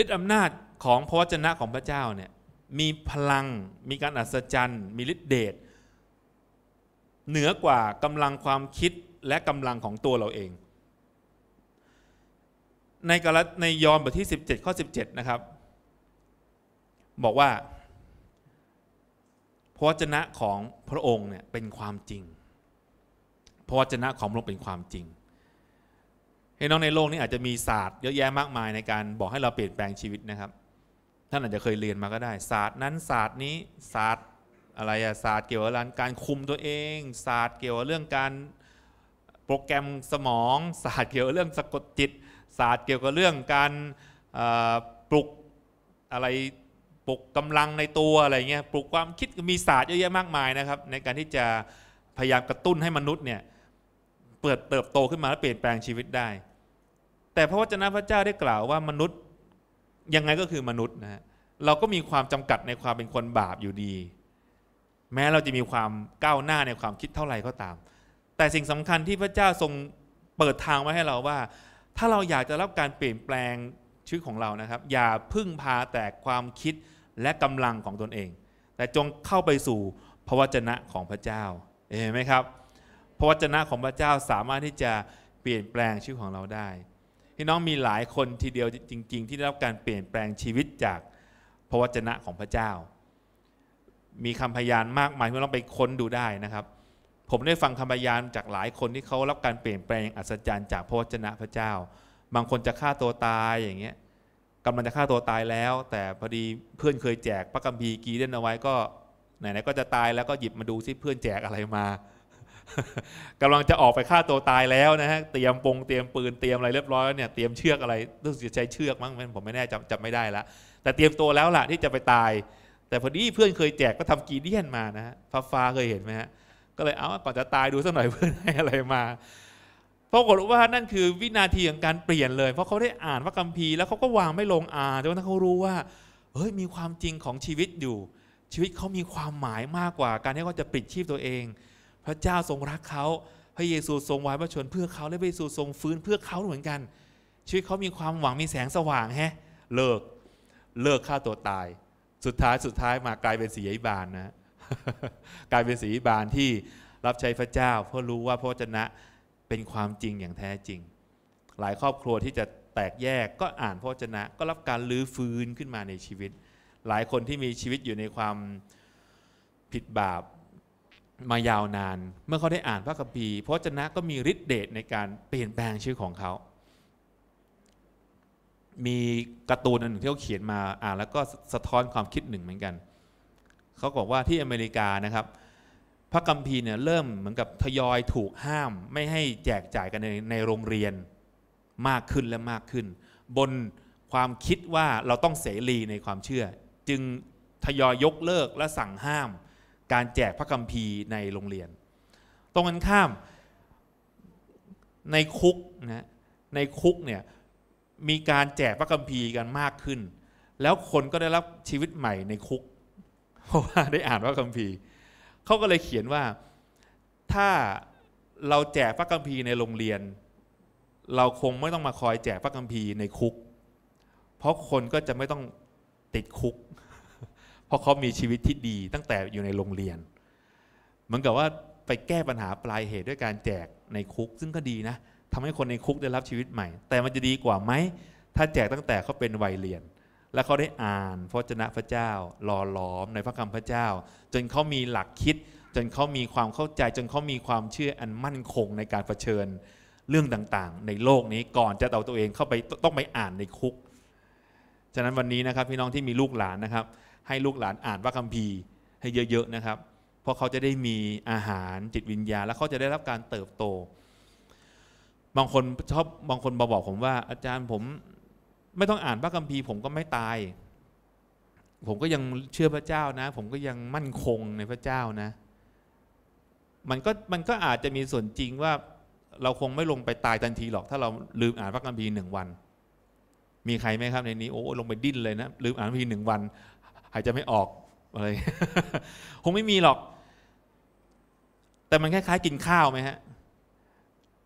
ฤทธิอำนาจของพระวจนะของพระเจ้าเนี่ยมีพลังมีการอัศจรรย์มีฤทธิเดชเหนือกว่ากำลังความคิดและกำลังของตัวเราเองในกาลในยอห์นบทที่ 17 ข้อ 17 นะครับ บอกว่าพระวจนะของพระองค์เนี่ยเป็นความจริงพระวจนะของพระองค์เป็นความจริงใี่น้องในโลกนี้อาจจะมีศาสตร์เยอะแยะมากมายในการบอกให้เราเปลี่ยนแปลงชีวิตนะครับท่านอาจจะเคยเรียนมาก็ได้ ศาสตร์นั้นศาสตร์นี้ศาสตร์อะไรอะศาสตร์เกี่ยวกับการคุมตัวเอง ศาสตร์เกี่ยวกับเรื่องการโปรแกรมสมองศาสตร์เกี่ยวกับเรื่องสะกดจิตศาสตร์เกี่ยวกับเรื่องการปลุกอะไรปลุกกำลังในตัวอะไรเงี้ยปลุกความคิดมีศาสตร์เยอะแยะมากมายนะครับในการที่จะพยายามกระตุ้นให้มนุษย์เนี่ยเปิดเติบโตขึ้นมาและเปลี่ยนแปลงชีวิตได้ แต่พระวจนะพระเจ้าได้กล่าวว่ามนุษย์ยังไงก็คือมนุษย์นะฮะเราก็มีความจำกัดในความเป็นคนบาปอยู่ดี แม้เราจะมีความก้าวหน้าในความคิดเท่าไหร่ก็ตาม แต่สิ่งสำคัญที่พระเจ้าทรงเปิดทางไว้ให้เราว่าถ้าเราอยากจะรับการเปลี่ยนแปลงชีวิตของเรานะครับ อย่าพึ่งพาแต่ความคิดและกำลังของตนเอง แต่จงเข้าไปสู่พระวจนะของพระเจ้าเห็นไหมครับพระวจนะของพระเจ้าสามารถที่จะเปลี่ยนแปลงชีวิตของเราได้พี่น้องมีหลายคนทีเดียวจริงๆที่ได้รับการเปลี่ยนแปลงชีวิตจากพระวจนะของพระเจ้า มีคำพยานมากมายพี่เราไปค้นดูได้นะครับผมได้ฟังคำบรรยายจากหลายคนที่เขารับการเปลี่ยนแปลงอัศจรรย์จากพระวจนะพระเจ้า บางคนจะฆ่าตัวตายอย่างเงี้ยกำลังจะฆ่าตัวตายแล้ว แต่พอดีเพื่อนเคยแจกพระกัมภีร์กีเด่นเอาไว้ก็ไหนๆก็จะตายแล้วก็หยิบมาดูซิเพื่อนแจกอะไรมา กำลังจะออกไปฆ่าตัวตายแล้วนะฮะ เตรียมปงเตรียมปืนเตรียมอะไรเรียบร้อยเนี่ยเตรียมเชือกอะไรรู้สึกใช้เชือกมั้งผมไม่แน่จำจำไม่ได้ละ แต่เตรียมตัวแล้วล่ะที่จะไปตาย แต่พอดีเพื่อนเคยแจกก็ทำกีเดียนมานะฮะฟ้าฟ้าเคยเห็นไหมฮะก็เลยเอาก่อนจะตายดูสักหน่อยเพื่อนให้อะไรมา เพราะกฏว่า นั่นคือวินาทีของการเปลี่ยนเลย เพราะเขาได้อ่านพระคัมภีร์แล้วเขาก็วางไม่ลงอ่านจนเขารู้ว่า เฮ้ย มีความจริงของชีวิตอยู่ ชีวิตเขามีความหมายมากกว่า การที่เขาจะปิดชีพตัวเอง พระเจ้าทรงรักเขา พระเยซูทรงไว้ยพระชนเพื่อเขา และพระเยซูทรงฟื้นเพื่อเขาเหมือนกัน ชีวิตเขามีความหวังมีแสงสว่างแฮะเลิกเลิกฆ่าตัวตาย สุดท้ายสุดท้ายมากลายเป็นสียบานนะกลายเป็นศรีบาลที่รับใช้พระเจ้าเพื่อรู้ว่าพระวจนะเป็นความจริงอย่างแท้จริง หลายครอบครัวที่จะแตกแยกก็อ่านพระวจนะก็รับการลื้อฟื้นขึ้นมาในชีวิต หลายคนที่มีชีวิตอยู่ในความผิดบาปมายาวนานเมื่อเขาได้อ่านพระคัมภีร์พระวจนะก็มีฤทธิเดชในการเปลี่ยนแปลงชื่อของเขา มีการ์ตูนหนึ่งที่เขาเขียนมาอ่านแล้วก็สะท้อนความคิดหนึ่งเหมือนกันเขาบอกว่าที่อเมริกานะครับ พระกัมพีเนี่ยเริ่มเหมือนกับทยอยถูกห้ามไม่ให้แจกจ่ายกันในในโรงเรียนมากขึ้นและมากขึ้น บนความคิดว่าเราต้องเสรีในความเชื่อ จึงทยอยยกเลิกและสั่งห้าม การแจกพระกัมพีในโรงเรียน ตรงกันข้ามในคุกนะในคุกเนี่ยมีการแจกพระกัมพีกันมากขึ้น แล้วคนก็ได้รับชีวิตใหม่ในคุกเพราะว่าได้อ่านพระคัมภีร์เขาก็เลยเขียนว่า ถ้าเราแจกพระคัมภีร์ในโรงเรียน เราคงไม่ต้องมาคอยแจกพระคัมภีร์ในคุก เพราะคนก็จะไม่ต้องติดคุกเพราะเขามีชีวิตที่ดีตั้งแต่อยู่ในโรงเรียน เหมือนกับว่าไปแก้ปัญหาปลายเหตุด้วยการแจกในคุก ซึ่งก็ดีนะทำให้คนในคุกได้รับชีวิตใหม่ แต่มันจะดีกว่าไหมถ้าแจกตั้งแต่เขาเป็นวัยเรียนและเขาได้อ่านพระเจนะพระเจ้าหล่อหลอมในพระคำพระเจ้าจนเขามีหลักคิด จนเขามีความเข้าใจ จนเขามีความเชื่ออันมั่นคงในการรเผชิญเรื่องต่างๆในโลกนี้ก่อนจะเอาตัวเองเข้าไปต้องไปอ่านในคุกฉะนั้นวันนี้นะครับพี่น้องที่มีลูกหลานนะครับ ให้ลูกหลานอ่านพระคัมภีร์ให้เยอะๆนะครับ เพราะเขาจะได้มีอาหารจิตวิญญาณและเขาจะได้รับการเติบโต บางคนชอบบางคนมาบอกผมว่าอาจารย์ผมไม่ต้องอ่านพระคัมภีร์ผม ก็ไม่ตาย ผมก็ยังเชื่อพระเจ้านะ ผมก็ยังมั่นคงในพระเจ้านะ มันก็มันก็อาจจะมีส่วนจริงว่าเราคงไม่ลงไปตายทันทีหรอก ถ้าเราลืมอ่านพระคัมภีร์หนึ่งวัน มีใครไหมครับในนี้โอ้ลงไปดิ้น เลยนะลืมอ่านพระคัมภีร์หนึ่งวันหายใจไม่ออกอะไรคงไม่มีหรอก แต่มันคล้ายๆกินข้าวไหมฮะ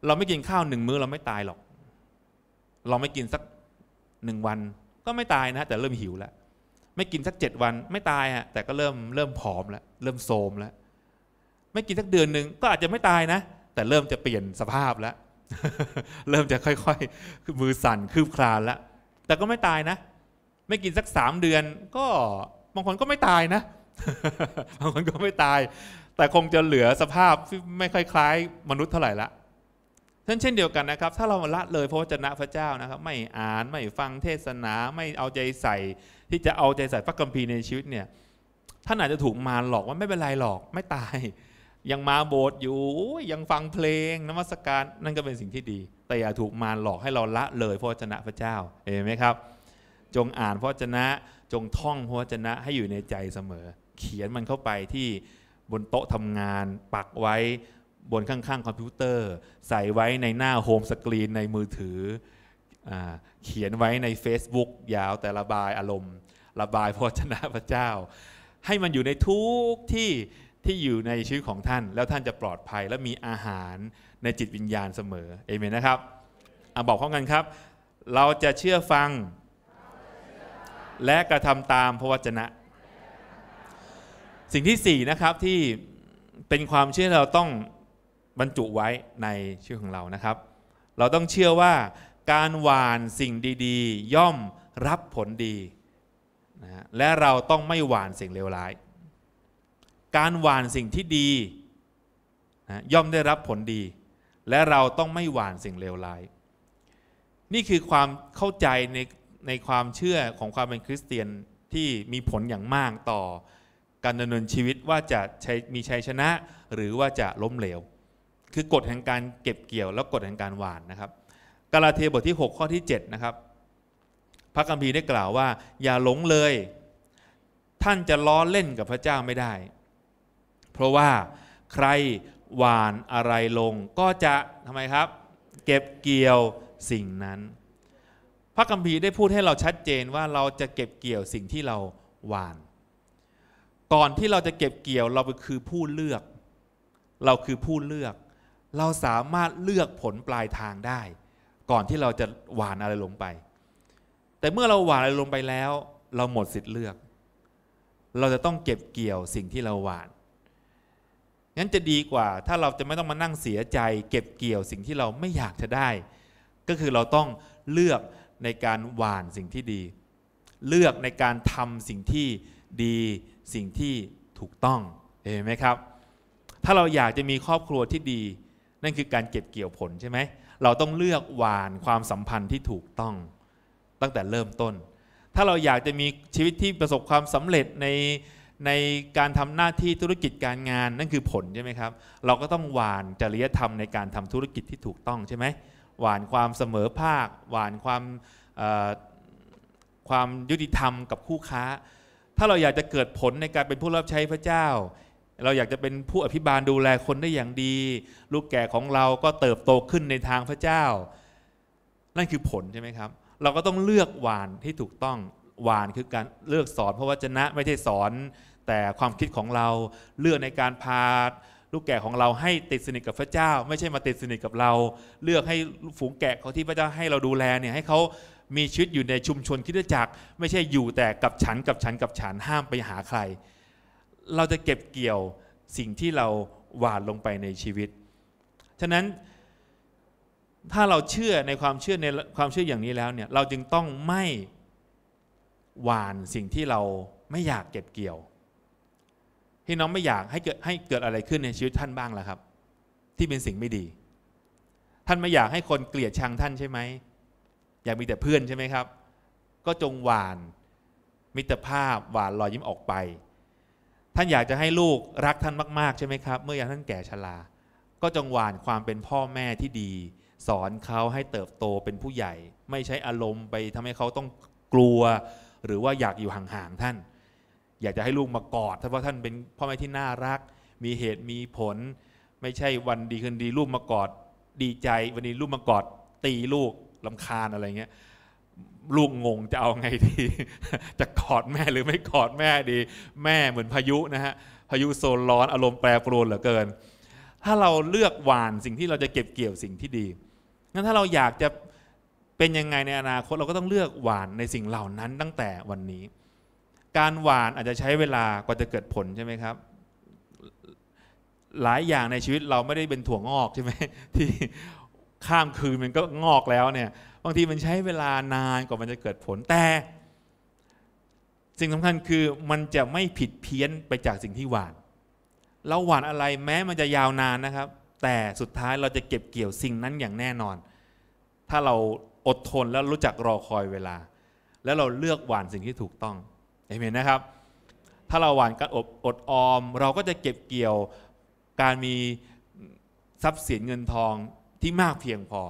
เราไม่กินข้าวหนึ่งมื้อเราไม่ตายหรอก เราไม่กินสักหนึ่งวันก็ไม่ตายนะแต่เริ่มหิวแล้วไม่กินสักเจ็ดวันไม่ตายฮะแต่ก็เริ่มเริ่มผอมแล้วเริ่มโทมแล้วไม่กินสักเดือนหนึ่งก็อาจจะไม่ตายนะ แต่เริ่มจะเปลี่ยนสภาพแล้ว เริ่มจะค่อยๆมือสั่นคืบคลานแล้ว แต่ก็ไม่ตายนะ ไม่กินสักสามเดือนก็บางคนก็ไม่ตายนะบางคนก็ไม่ตายแต่คงจะเหลือสภาพที่ไม่ค่อยคล้ายมนุษย์เท่าไหร่ละนั่นเช่นเดียวกันนะครับถ้าเราละเลยพระวจนะพระเจ้านะครับไม่อ่านไม่ฟังเทศนาไม่เอาใจใส่ที่จะเอาใจใส่พระคัมภีร์ในชีวิตเนี่ยท่านอาจจะถูกมารหลอกว่าไม่เป็นไรหรอกไม่ตาย ยังมาโบสถ์อยู่ยังฟังเพลงนมัสการ นั่นก็เป็นสิ่งที่ดี แต่อย่าถูกมารหลอกให้เราละเลยพระวจนะพระเจ้าเห็นไหมครับ จงอ่านพระวจนะจงท่องพระวจนะให้อยู่ในใจเสมอ เขียนมันเข้าไปที่บนโต๊ะทำงานปักไว้บนข้างๆ คอมพิวเตอร์ ใส่ไว้ในหน้า โฮมสกรีน ในมือถืออเขียนไว้ใน Facebook ยาวแต่ระบายอารมณ์ ระบายพระชนะพระเจ้า ให้มันอยู่ในทุกที่ ที่อยู่ในชีวิตของท่าน แล้วท่านจะปลอดภัย และมีอาหารในจิตวิญญาณเสมอ เอเมนนะครับอบอกข้อกันครับ เราจะเชื่อฟัง และกระทำตามพระวจนะ สิ่งที่ 4 นะครับที่เป็นความเชื่อเราต้องบรรจุไว้ในชื่อของเรานะครับ เราต้องเชื่อว่า การหวานสิ่งดีๆ ย่อมรับผลดีนะและเราต้องไม่หวานสิ่งเลวร้าย การหวานสิ่งที่ดีนะย่อมได้รับผลดี และเราต้องไม่หวานสิ่งเลวร้าย นี่คือความเข้าใจ ในในความเชื่อของความเป็นคริสเตียนที่มีผลอย่างมากต่อ การดำเนินชีวิตว่าจะมีชัยชนะหรือว่าจะล้มเหลวคือกฎแห่งการเก็บเกี่ยวและกฎแห่งการหวานนะครับ กาลาเทียบทที่6ข้อที่7นะครับพระคัมภีร์ได้กล่าวว่า อย่าหลงเลย ท่านจะล้อเล่นกับพระเจ้าไม่ได้ เพราะว่าใครหวานอะไรลง ก็จะทำไมครับ เก็บเกี่ยวสิ่งนั้น พระคัมภีร์ได้พูดให้เราชัดเจนว่าเราจะเก็บเกี่ยวสิ่งที่เราหวานก่อนที่เราจะเก็บเกี่ยวเราคือผู้เลือก เราคือผู้เลือกเราสามารถเลือกผลปลายทางได้ ก่อนที่เราจะหวานอะไรลงไป แต่เมื่อเราหวานอะไรลงไปแล้ว เราหมดสิทธิ์เลือก เราจะต้องเก็บเกี่ยวสิ่งที่เราหวาน งั้นจะดีกว่า ถ้าเราจะไม่ต้องมานั่งเสียใจ เก็บเกี่ยวสิ่งที่เราไม่อยากจะได้ ก็คือเราต้องเลือกในการหวานสิ่งที่ดี เลือกในการทำสิ่งที่ดีสิ่งที่ถูกต้องเห็นไหมครับ ถ้าเราอยากจะมีครอบครัวที่ดีนั่นคือการเก็บเกี่ยวผลใช่ไหมเราต้องเลือกหวานความสัมพันธ์ที่ถูกต้องตั้งแต่เริ่มต้น ถ้าเราอยากจะมีชีวิตที่ประสบความสำเร็จในในการทำหน้าที่ธุรกิจการงานนั่นคือผลใช่ไหมครับ เราก็ต้องหวานจริยธรรมในการทำธุรกิจที่ถูกต้องใช่ไหมหวานความเสมอภาค หวานความความยุติธรรมกับคู่ค้า ถ้าเราอยากจะเกิดผลในการเป็นผู้รับใช้พระเจ้าเราอยากจะเป็นผู้อภิบาลดูแลคนได้อย่างดี ลูกแก่ของเราก็เติบโตขึ้นในทางพระเจ้า นั่นคือผลใช่ไหมครับ เราก็ต้องเลือกหวานที่ถูกต้องหวานคือการเลือกสอนเพราะว่าจนะไม่ใช่สอน แต่ความคิดของเราเลือกในการพาลูกแก่ของเราให้ติดสนิทกับพระเจ้า ไม่ใช่มาติดสนิทกับเรา เลือกให้ฝูงแกะเขาที่พระเจ้าให้เราดูแลเนี่ยให้เขามีชีวิตอยู่ในชุมชนคิดจักไม่ใช่อยู่แต่กับฉันกับฉันกับฉันห้ามไปหาใครเราจะเก็บเกี่ยวสิ่งที่เราหวานลงไปในชีวิต ฉะนั้นถ้าเราเชื่อในความเชื่อในความเชื่ออย่างนี้แล้วเนี่ย เราจึงต้องไม่หวานสิ่งที่เราไม่อยากเก็บเกี่ยวพี่น้องไม่อยากให้เกิดให้เกิดอะไรขึ้นในชีวิตท่านบ้างล่ะครับ ที่เป็นสิ่งไม่ดี ท่านไม่อยากให้คนเกลียดชังท่านใช่ไหม อยากมีแต่เพื่อนใช่ไหมครับ ก็จงหวานมิตรภาพหวานรอยยิ้มออกไปท่านอยากจะให้ลูกรักท่านมาก ๆ ใช่ไหมครับ เมื่อยางท่านแก่ชราก็จงหวานความเป็นพ่อแม่ที่ดี สอนเขาให้เติบโตเป็นผู้ใหญ่ ไม่ใช้อารมณ์ไปทำให้เขาต้องกลัว หรือว่าอยากอยู่ห่างๆท่าน อยากจะให้ลูกมากอดเพราะท่านเป็นพ่อแม่ที่น่ารัก มีเหตุมีผล ไม่ใช่วันดีคืนดีลูกมากอดดีใจ วันนี้ลูกมากอดตีลูกลำคาญอะไรเงี้ยลูกงง จะเอาไงดีจะกอดแม่หรือไม่กอดแม่ดี แม่เหมือนพายุนะฮะพายุโซนร้อนอารมณ์แปรปรวนเหลือเกิน ถ้าเราเลือกหวานสิ่งที่เราจะเก็บเกี่ยวสิ่งที่ดีงั้นถ้าเราอยากจะเป็นยังไงในอนาคตเราก็ต้องเลือกหวานในสิ่งเหล่านั้นตั้งแต่วันนี้ การหวานอาจจะใช้เวลากว่าจะเกิดผลใช่ไหมครับ หลายอย่างในชีวิตเราไม่ได้เป็นถั่วงอกใช่ไหมที่ข้ามคืนมันก็งอกแล้วเนี่ย บางทีมันใช้เวลานานกว่ามันจะเกิดผล แต่สิ่งสำคัญคือมันจะไม่ผิดเพี้ยนไปจากสิ่งที่หวาน เราหวานอะไรแม้มันจะยาวนานนะครับ แต่สุดท้ายเราจะเก็บเกี่ยวสิ่งนั้นอย่างแน่นอน ถ้าเราอดทนแล้วรู้จักรอคอยเวลา แล้วเราเลือกหวานสิ่งที่ถูกต้องเห็นไหมนะครับ ถ้าเราหวานการออดออมเราก็จะเก็บเกี่ยวการมีทรัพย์สินเงินทองที่มากเพียงพอ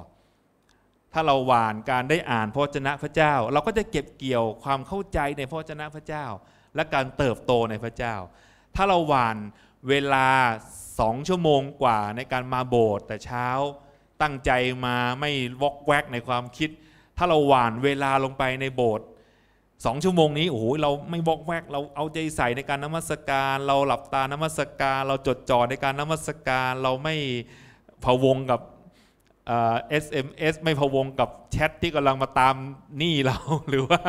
ถ้าเราหวานการได้อ่านพระชนะพระเจ้า เราก็จะเก็บเกี่ยวความเข้าใจในพระชนะพระเจ้า และการเติบโตในพระเจ้า ถ้าเราหวานเวลาสองชั่วโมงกว่าในการมาโบสถ์แต่เช้าตั้งใจมาไม่วอกแวกในความคิด ถ้าเราหวานเวลาลงไปในโบสถ์สองชั่วโมงนี้โอ้โหเราไม่วอกแวก เราเอาใจใส่ในการนมัสการ เราหลับตานมัสการเราจดจ่อในการนมัสการเราไม่พะวงกับอ SMS ไม่พวงกับแชทที่กำลังมาตามหนี้เราหรือว่า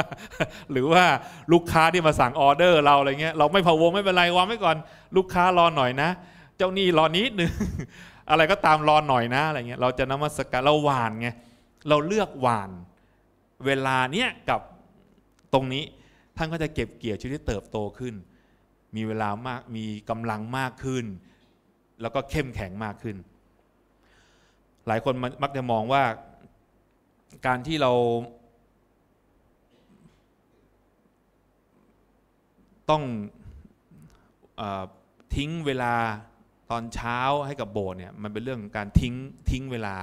หรือว่าลูกค้า ที่มาสั่งออเดอร์เราอะไรเงี้ยเราไม่พวงไม่เป็นไรวางไว้ก่อนลูกค้ารอหน่อยนะ เจ้าหนี้รอนิดหนึ่งอะไรก็ตามรอหน่อยนะอะไรเงี้ยเราจะนมัสการเราหวานไงเราเลือกหวาน เวลาเนี้ยกับตรงนี้ท่านก็จะเก็บเกี่ยวชีวิตเติบโตขึ้น มีเวลามากมีกำลังมากขึ้น แล้วก็เข้มแข็งมากขึ้นหลายคนมักจะมองว่าการที่เรา ต้องอทิ้งเวลาตอนเช้าให้กับโบสถ์เนี่ยมันเป็นเรื่องการทิ้งทิ้งเวลา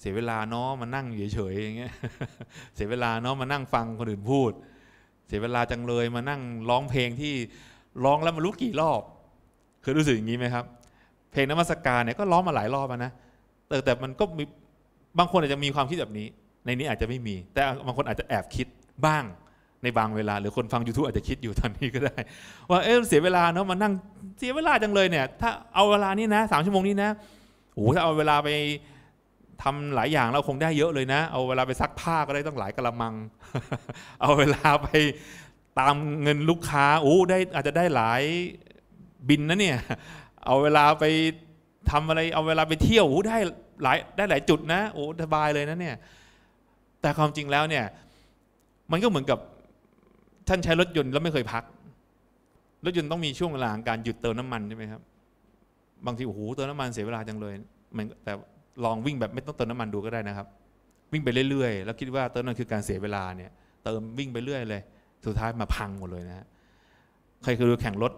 เสียเวลาเนาะมานั่งเฉยเฉยอย่างเงี้ยเสียเวลาเนาะมานั่งฟังคนอื่นพูด เสียเวลาจังเลยมานั่งร้องเพลงที่ร้องแล้วมารู้กี่รอบเคยรู้สึกอย่างนี้ไหมครับ เพลงนมัสการเนี่ยก็ร้องมาหลายรอบนะแต่แต่มันก็มี บางคนอาจจะมีความคิดแบบนี้ ในนี้อาจจะไม่มี แต่บางคนอาจจะแอบคิดบ้างในบางเวลาหรือคนฟัง YouTube อาจจะคิดอยู่ตอนนี้ก็ได้ ว่าเออเสียเวลาเนาะมานั่งเสียเวลาจังเลยเนี่ย ถ้าเอาเวลานี้นะสามชั่วโมงนี้นะโอ้ถ้าเอาเวลาไปทำหลายอย่างเราคงได้เยอะเลยนะ เอาเวลาไปซักผ้าก็ได้ต้องหลายกระมัง เอาเวลาไปตามเงินลูกค้าโอ้ได้อาจจะได้หลายบินนะเนี่ยเอาเวลาไปทำอะไรเอาเวลาไปเที่ยวโอ้ได้หลายได้หลายจุดนะโอ้สบายเลยนะเนี่ยแต่ความจริงแล้วเนี่ยมันก็เหมือนกับท่านใช้รถยนต์แล้วไม่เคยพัก รถยนต์ต้องมีช่วงเวลาการหยุดเติมน้ำมันใช่ไหมครับ บางทีโอ้โหเติมน้ำมันเสียเวลาจังเลยมันแต่ลองวิ่งแบบไม่ต้องเติมน้ำมันดูก็ได้นะครับ วิ่งไปเรื่อยๆ แล้วคิดว่าเติมนั่นคือการเสียเวลาเนี่ยเติมวิ่งไปเรื่อย เลยสุดท้ายมาพังหมดเลยนะฮะใครเคยดูแข่งรถ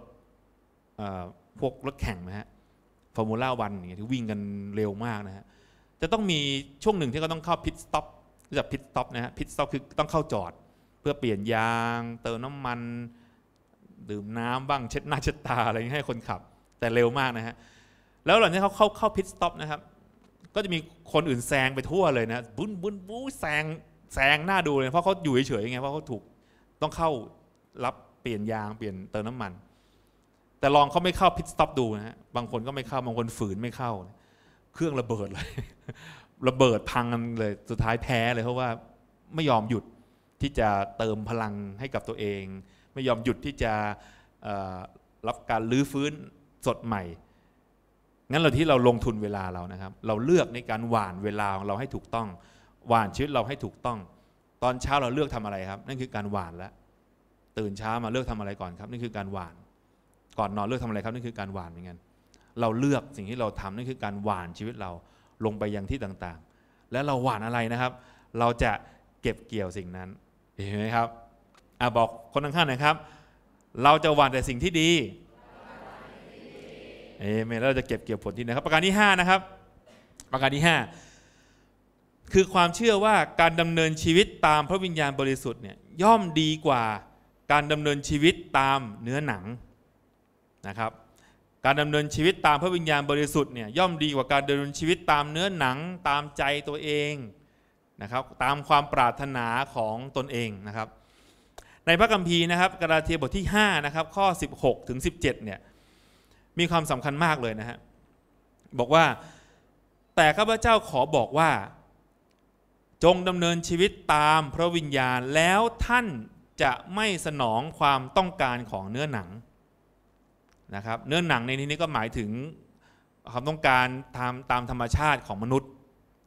พวกรถแข่งไหมฮะฟอร์มูล่าวันอย่างเงี้ยที่วิ่งกันเร็วมากนะฮะจะต้องมีช่วงหนึ่งที่เขาต้องเข้าพิทสต็อปรู้จักพิทสต็อปนะฮะพิทสต็อปคือต้องเข้าจอดเพื่อเปลี่ยนยางเติมน้ำมัน ดื่มน้ำบ้างเช็ดหน้าเช็ดตาอะไรให้คนขับแต่เร็วมากนะฮะแล้วหลังจากเขาเข้าเข้าพิทสต็อปนะครับก็จะมีคนอื่นแซงไปทั่วเลยนะบุ้นบุ้นบู้แซงแซงหน้าดูเลยเพราะเขาอยู่เฉยๆไงเพราะเขาถูกต้องเข้ารับเปลี่ยนยางเปลี่ยนเติมน้ำมันแต่ลองเขาไม่เข้าพิทสต็อปดูนะฮะ บางคนก็ไม่เข้าบางคนฝืนไม่เข้า เครื่องระเบิดเลย ระเบิดพังกันเลย สุดท้ายแพ้เลยเพราะว่าไม่ยอมหยุดที่จะเติมพลังให้กับตัวเอง ไม่ยอมหยุดที่จะรับการลื้อฟื้นสดใหม่ งั้นเราที่เราลงทุนเวลาเรานะครับ เราเลือกในการหว่านเวลาของเราให้ถูกต้อง หว่านชีวิตเราให้ถูกต้อง ตอนเช้าเราเลือกทำอะไรครับ นั่นคือการหว่านแล้ว ตื่นเช้ามาเลือกทำอะไรก่อนครับ นี่คือการหว่านก่อนนอนเลือกทำอะไรครับนั่นคือการหวานเหมือนกันเราเลือกสิ่งที่เราทำนั่นคือการหวานชีวิตเราลงไปยังที่ต่างๆ และเราหวานอะไรนะครับ เราจะเก็บเกี่ยวสิ่งนั้นเห็นไหมครับอ่บอกคนข้างๆนะครับเราจะหวานแต่สิ่งที่ดีเอเมนแเราจะเก็บเกี่ยวผลที่นะครับ ประการที่5นะครับประการที่5คือความเชื่อว่าการดำเนินชีวิตตามพระวิญญาณบริสุทธิ์เนี่ยย่อมดีกว่าการดำเนินชีวิตตามเนื้อหนังนะครับการดำเนินชีวิตตามพระวิญญาณบริสุทธิ์เนี่ยย่อมดีกว่าการดำเนินชีวิตตามเนื้อหนังตามใจตัวเองนะครับ ตามความปรารถนาของตนเอง นะครับ ในพระคัมภีร์นะครับกาลาเทียบทที่5นะครับข้อ 16ถึง 17เนี่ยมีความสำคัญมากเลยนะฮะบอกว่า แต่ข้าพเจ้าขอบอกว่า จงดำเนินชีวิตตามพระวิญญาณแล้วท่านจะไม่สนองความต้องการของเนื้อหนังนะครับเนื้อหนังในนี้ก็หมายถึงความต้องการตามตามธรรมชาติของมนุษย์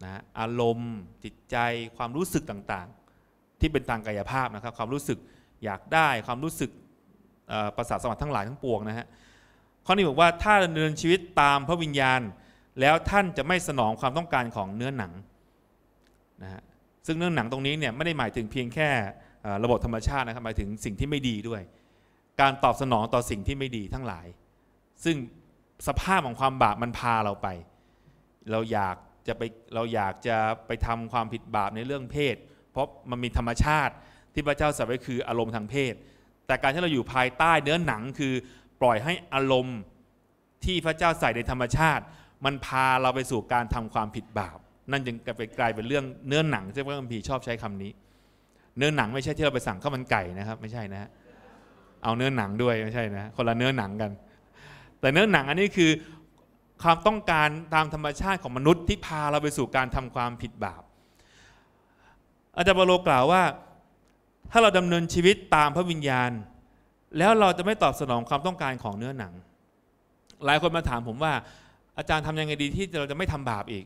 นะอารมณ์จิตใจความรู้สึกต่างๆ ที่เป็นทางกายภาพนะครับ ความรู้สึกอยากได้ความรู้สึกประสาทสมองทั้งหลายทั้งปวงนะฮะข้อนี้บอกว่าถ้าดำเนินชีวิตตามพระวิญญาณ แล้วท่านจะไม่สนองความต้องการของเนื้อหนังนะฮะซึ่งเนื้อหนังตรงนี้เนี่ยไม่ได้หมายถึงเพียงแค่ระบบธรรมชาตินะครับหมายถึงสิ่งที่ไม่ดีด้วยการตอบสนองต่อสิ่งที่ไม่ดีทั้งหลาย ซึ่งสภาพของความบาปมันพาเราไป เราอยากจะไป เราอยากจะไปทำความผิดบาปในเรื่องเพศ เพราะมันมีธรรมชาติที่พระเจ้าสั่งไว้คืออารมณ์ทางเพศ แต่การที่เราอยู่ภายใต้เนื้อหนังคือปล่อยให้อารมณ์ที่พระเจ้าใส่ในธรรมชาติ มันพาเราไปสู่การทำความผิดบาป นั่นจึงกลายเป็นเรื่องเนื้อหนังที่พระคัมภีร์ชอบใช้คำนี้ เนื้อหนังไม่ใช่ที่เราไปสั่งข้าวมันไก่นะครับ ไม่ใช่นะฮะเอาเนื้อหนังด้วยไม่ใช่นะ คนละเนื้อหนังกัน แต่เนื้อหนังอันนี้คือความต้องการตามธรรมชาติของมนุษย์ที่พาเราไปสู่การทำความผิดบาปอาจารย์เปโลกล่าวว่าถ้าเราดำเนินชีวิตตามพระวิญญาณ แล้วเราจะไม่ตอบสนองความต้องการของเนื้อหนัง หลายคนมาถามผมว่า อาจารย์ทำยังไงดีที่เราจะไม่ทำบาปอีก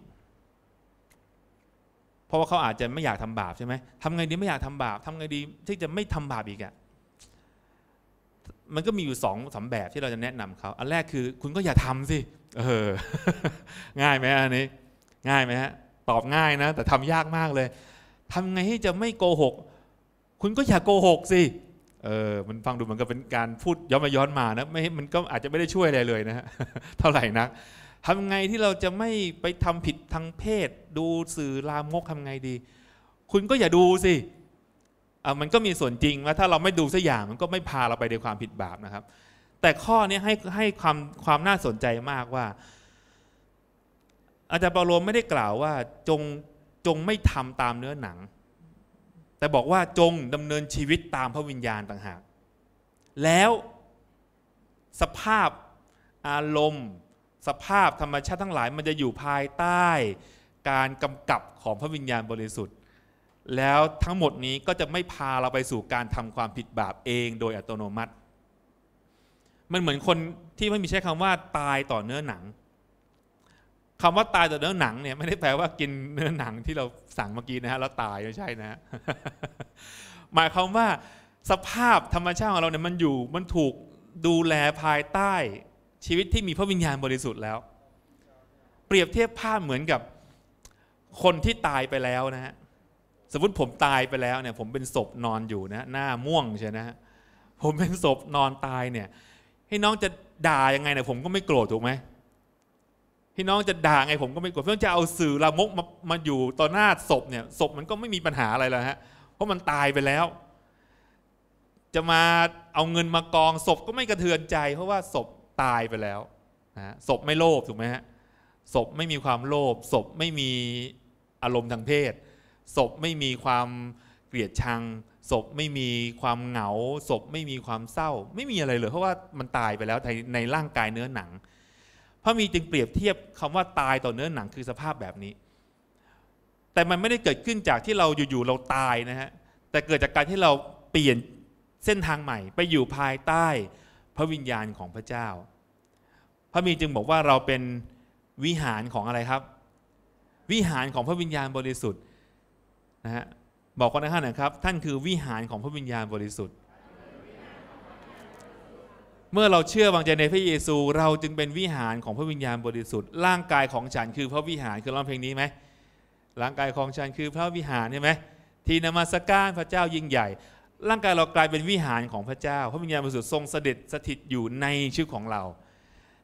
เพราะว่าเขาอาจจะไม่อยากทำบาปใช่ไหมทำไงดีไม่อยากทำบาปทำไงดีที่จะไม่ทำบาปอีกอ่ะมันก็มีอยู่สองสาแบบที่เราจะแนะนำเขา อันแรกคือ คุณก็อย่าทำสิ เออ ง่ายไหมอันนี้ ง่ายไหมฮะ ตอบง่ายนะ แต่ทำยากมากเลย ทำไงให้จะไม่โกหก คุณก็อย่าโกหกสิ เออ มันฟังดูมันก็เป็นการพูดย้อนมาย้อนมานะ ไม่ มันก็อาจจะไม่ได้ช่วยอะไรเลยนะฮะ เท่าไหร่นักทำไงที่เราจะไม่ไปทำผิดทางเพศ ดูสื่อลามกทำไงดี คุณก็อย่าดูสิมันก็มีส่วนจริงว่าถ้าเราไม่ดูสักอย่างมันก็ไม่พาเราไปในความผิดบาปนะครับ แต่ข้อนี้ให้ให้ความความน่าสนใจมากว่าอาจารย์เปาโลไม่ได้กล่าวว่าจงจงไม่ทำตามเนื้อหนัง แต่บอกว่าจงดำเนินชีวิตตามพระวิญญาณต่างหาก แล้วสภาพอารมณ์ สภาพธรรมชาติทั้งหลายมันจะอยู่ภายใต้การกำกับของพระวิญญาณบริสุทธิ์แล้วทั้งหมดนี้ก็จะไม่พาเราไปสู่การทำความผิดบาปเองโดยอัตโนมัติ มันเหมือนคนที่ไม่มีใช้คำว่าตายต่อเนื้อหนังคำว่าตายต่อเนื้อหนังเนี่ยไม่ได้แปลว่ากินเนื้อหนังที่เราสั่งเมื่อกี้นะฮะแล้วตายไม่ใช่นะ หมายความว่าสภาพธรรมชาติของเราเนี่ยมันอยู่มันถูกดูแลภายใต้ชีวิตที่มีพระวิญญาณบริสุทธิ์แล้ว เปรียบเทียบภาพเหมือนกับคนที่ตายไปแล้วนะฮะสมมติผมตายไปแล้วเนี่ย ผมเป็นศพนอนอยู่นะหน้าม่วงใช่ไฮะผมเป็นศพนอนตายเนี่ย ให้น้องจะด่ายังไงเนี่ยผมก็ไม่โกรธถูกไหมให้น้องจะด่าไง ผมก็ไม่โกรธเพื่อนจะเอาสื่อละมกมามาอยู่ต่อหน้าศพเนี่ยศพมันก็ไม่มีปัญหาอะไรแล้วฮะเพราะมันตายไปแล้ว จะมาเอาเงินมากอง ศพก็ไม่กระเทือนใจ เพราะว่าศพตายไปแล้วนะศพไม่โลภถูกไหมฮะศพไม่มีความโลภศพไม่มีอารมณ์ทางเพศศพไม่มีความเกลียดชัง ศพไม่มีความเหงา ศพ ไม่มีความเศร้า ไม่มีอะไรเลย เพราะว่ามันตายไปแล้วในในร่างกายเนื้อหนังพระมีจึงเปรียบเทียบคำว่าตายต่อเนื้อหนังคือสภาพแบบนี้ แต่มันไม่ได้เกิดขึ้นจากที่เราอยู่ๆเราตายนะฮะ แต่เกิดจากการที่เราเปลี่ยนเส้นทางใหม่ ไปอยู่ภายใต้พระวิญญาณของพระเจ้า พระมีจึงบอกว่าเราเป็นวิหารของอะไรครับ วิหารของพระวิญญาณบริสุทธิ์ะฮะบอกคนในข้างนะครับท่านคือวิหารของพระวิญญาณบริสุทธิ์ เมื่อเราเชื่อวางใจในพระเยซูเราจึงเป็นวิหารของพระวิญญาณบริสุทธิ์ ร่างกายของฉันคือพระวิหารคือร้องเพลงนี้ไหมร่างกายของฉันคือพระวิหารใช่ไหมทีนมัสการพระเจ้ายิ่งใหญ่ ร่างกายเรากลายเป็นวิหารของพระเจ้า พระวิญญาณบริสุทธิ์ทรงเสด็จสถิตอยู่ในชีวิตของเรา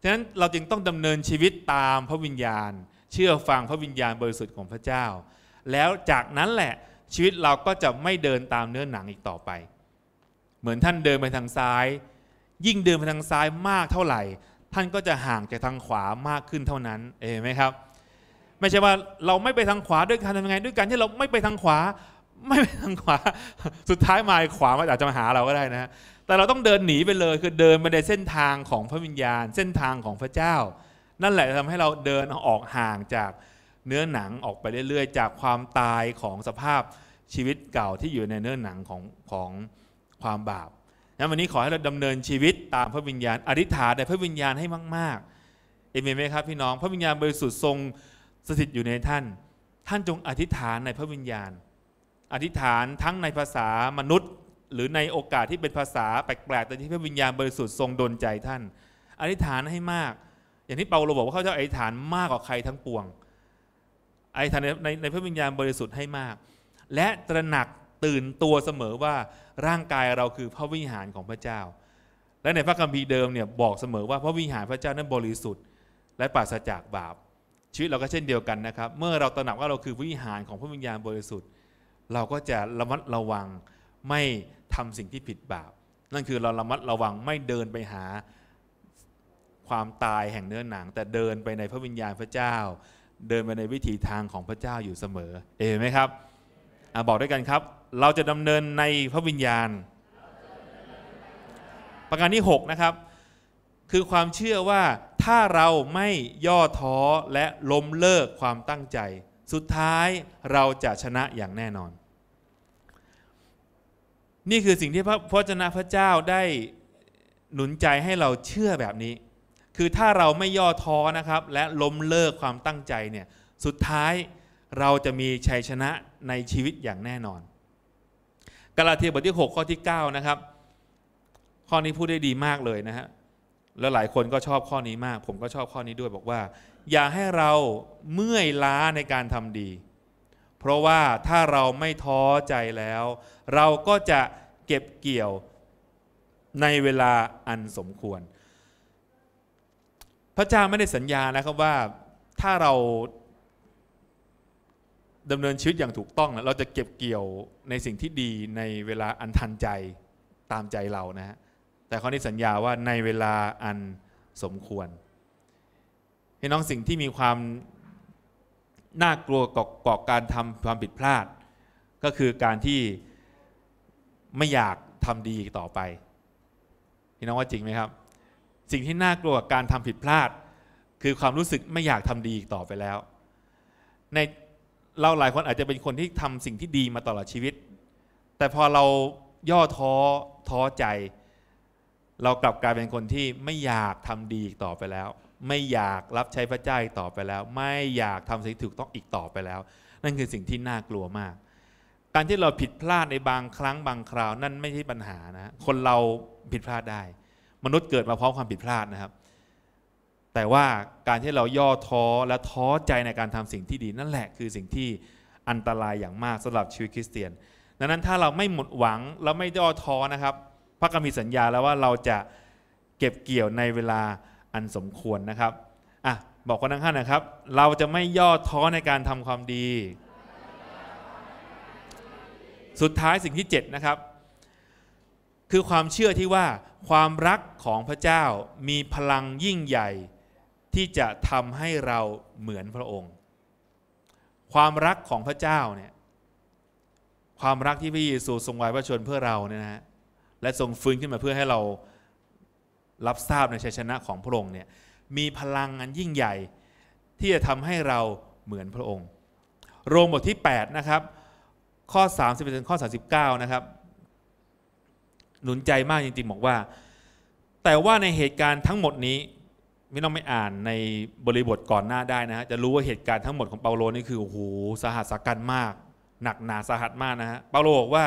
ฉะนั้นเราจึงต้องดำเนินชีวิตตามพระวิญญาณ เชื่อฟังพระวิญญาณบริสุทธิ์ของพระเจ้าแล้วจากนั้นแหละชีวิตเราก็จะไม่เดินตามเนื้อหนังอีกต่อไป เหมือนท่านเดินไปทางซ้าย ยิ่งเดินไปทางซ้ายมากเท่าไหร่ ท่านก็จะห่างจากทางขวามากขึ้นเท่านั้นเองไหมครับ ไม่ใช่ว่าเราไม่ไปทางขวาด้วยการทำยังไงด้วยการที่เราไม่ไปทางขวา ไม่ไปทางขวาสุดท้ายมาขวามาอาจจะมาหาเราก็ได้นะแต่เราต้องเดินหนีไปเลยคือเดินไปในเส้นทางของพระวิญญาณเส้นทางของพระเจ้า นั่นแหละทำให้เราเดินออกห่างจากเนื้อหนังออกไปเรื่อยๆจากความตายของสภาพชีวิตเก่าที่อยู่ในเนื้อหนังของของความบาปนั้นวันนี้ขอให้เราดำเนินชีวิตตามพระวิญญาณ อธิษฐานในพระวิญญาณให้มาก ๆ เอเมนไหมครับพี่น้อง พระวิญญาณบริสุทธิ์ทรงสถิตอยู่ในท่าน ท่านจงอธิษฐานในพระวิญญาณ อธิษฐานทั้งในภาษามนุษย์ หรือในโอกาสที่เป็นภาษาแปลกๆแต่ที่พระวิญญาณบริสุทธิ์ทรงดลใจท่าน อธิษฐานให้มาก อย่างที่เปาโลบอกว่าเขาจะอธิษฐานมากกว่าใครทั้งปวงไอ้ทานในในพระวิญญาณบริสุทธิ์ให้มาก และตระหนักตื่นตัวเสมอว่าร่างกายเราคือพระวิหารของพระเจ้า และในพระคัมภีร์เดิมเนี่ยบอกเสมอว่าพระวิหารพระเจ้านั้นบริสุทธิ์และปราศจากบาปชีวิตเราก็เช่นเดียวกันนะครับเมื่อเราตระหนักว่าเราคือวิหารของพระวิญญาณบริสุทธิ์ เราก็จะระมัดระวังไม่ทำสิ่งที่ผิดบาปนั่นคือเราระมัดระวังไม่เดินไปหาความตายแห่งเนื้อหนัง แต่เดินไปในพระวิญญาณพระเจ้าเดินไปในวิถีทางของพระเจ้าอยู่เสมอ เอไหมครับอบอกด้วยกันครับ เราจะดำเนินในพระวิญญาณ ประการที่6นะครับ คือความเชื่อว่าถ้าเราไม่ย่อท้อและล้มเลิกความตั้งใจ สุดท้ายเราจะชนะอย่างแน่นอน นี่คือสิ่งที่พระพจนะพระเจ้าได้หนุนใจให้เราเชื่อแบบนี้คือถ้าเราไม่ย่อท้อนะครับและล้มเลิกความตั้งใจเนี่ยสุดท้ายเราจะมีชัยชนะในชีวิตอย่างแน่นอนกาลาเทียบทที่6ข้อที่9นะครับ ข้อนี้พูดได้ดีมากเลยนะฮะแล้วหลายคนก็ชอบข้อนี้มาก ผมก็ชอบข้อนี้ด้วยบอกว่า อย่าให้เราเมื่อยล้าในการทำดี เพราะว่าถ้าเราไม่ท้อใจแล้ว เราก็จะเก็บเกี่ยวในเวลาอันสมควรพระเจ้าไม่ได้สัญญานะครับว่าถ้าเราดำเนินชีวิตอย่างถูกต้อง เราจะเก็บเกี่ยวในสิ่งที่ดีในเวลาอันทันใจตามใจเรานะฮะแต่ข้อนี้สัญญาว่าในเวลาอันสมควรพี่น้องสิ่งที่มีความน่ากลัวก่อการทำความผิดพลาด ก็คือการที่ไม่อยากทำดีต่อไปพี่น้องว่าจริงไหมครับสิ่งที่น่ากลัวการทำผิดพลาด คือความรู้สึกไม่อยากทำดีอีกต่อไปแล้ว ในเราหลายคนอาจจะเป็นคนที่ทำสิ่งที่ดีมาตลอดชีวิต แต่พอเราย่อท้อท้อใจ เรากลับกลายเป็นคนที่ไม่อยากทำดีอีกต่อไปแล้ว ไม่อยากรับใช้พระเจ้าอีกต่อไปแล้ว ไม่อยากทำสิ่งถูกต้องอีกต่อไปแล้ว นั่นคือสิ่งที่น่ากลัวมาก การที่เราผิดพลาดในบางครั้งบางคราวนั่นไม่ใช่ปัญหานะ คนเราผิดพลาดได้มนุษย์เกิดมาพร้อมความผิดพลาดนะครับ แต่ว่าการที่เราย่อท้อและท้อใจในการทำสิ่งที่ดี นั่นแหละคือสิ่งที่อันตรายอย่างมากสำหรับชีวิตคริสเตียน ดังนั้นถ้าเราไม่หมดหวังเราไม่ย่อท้อนะครับ พระคัมภีร์สัญญาแล้วว่าเราจะเก็บเกี่ยวในเวลาอันสมควรนะครับอ่ะ บอกคนทั้งห้านะครับ เราจะไม่ย่อท้อในการทำความดี สุดท้ายสิ่งที่ 7 นะครับคือความเชื่อที่ว่าความรักของพระเจ้ามีพลังยิ่งใหญ่ ที่จะทำให้เราเหมือนพระองค์ ความรักของพระเจ้าเนี่ยความรักที่พระเยซูทรงวายพระชนเพื่อเราเนี่ยนะฮะและทรงฟื้นขึ้นมาเพื่อให้เรารับทราบในชัยชนะของพระองค์เนี่ยมีพลังอันยิ่งใหญ่ ที่จะทำให้เราเหมือนพระองค์ โรมบทที่8นะครับข้อ3 1ถึงข้อ39นะครับหนุนใจมากจริง ๆ บอกว่า แต่ว่าในเหตุการณ์ทั้งหมดนี้ ไม่ต้องไม่อ่านในบริบทก่อนหน้าได้นะฮะ จะรู้ว่า เหตุการณ์ทั้งหมดของเปาโลนี่คือโอ้โหสหัสสากันมากหนักหนาสาหัสมากนะฮะเปาโลบอกว่า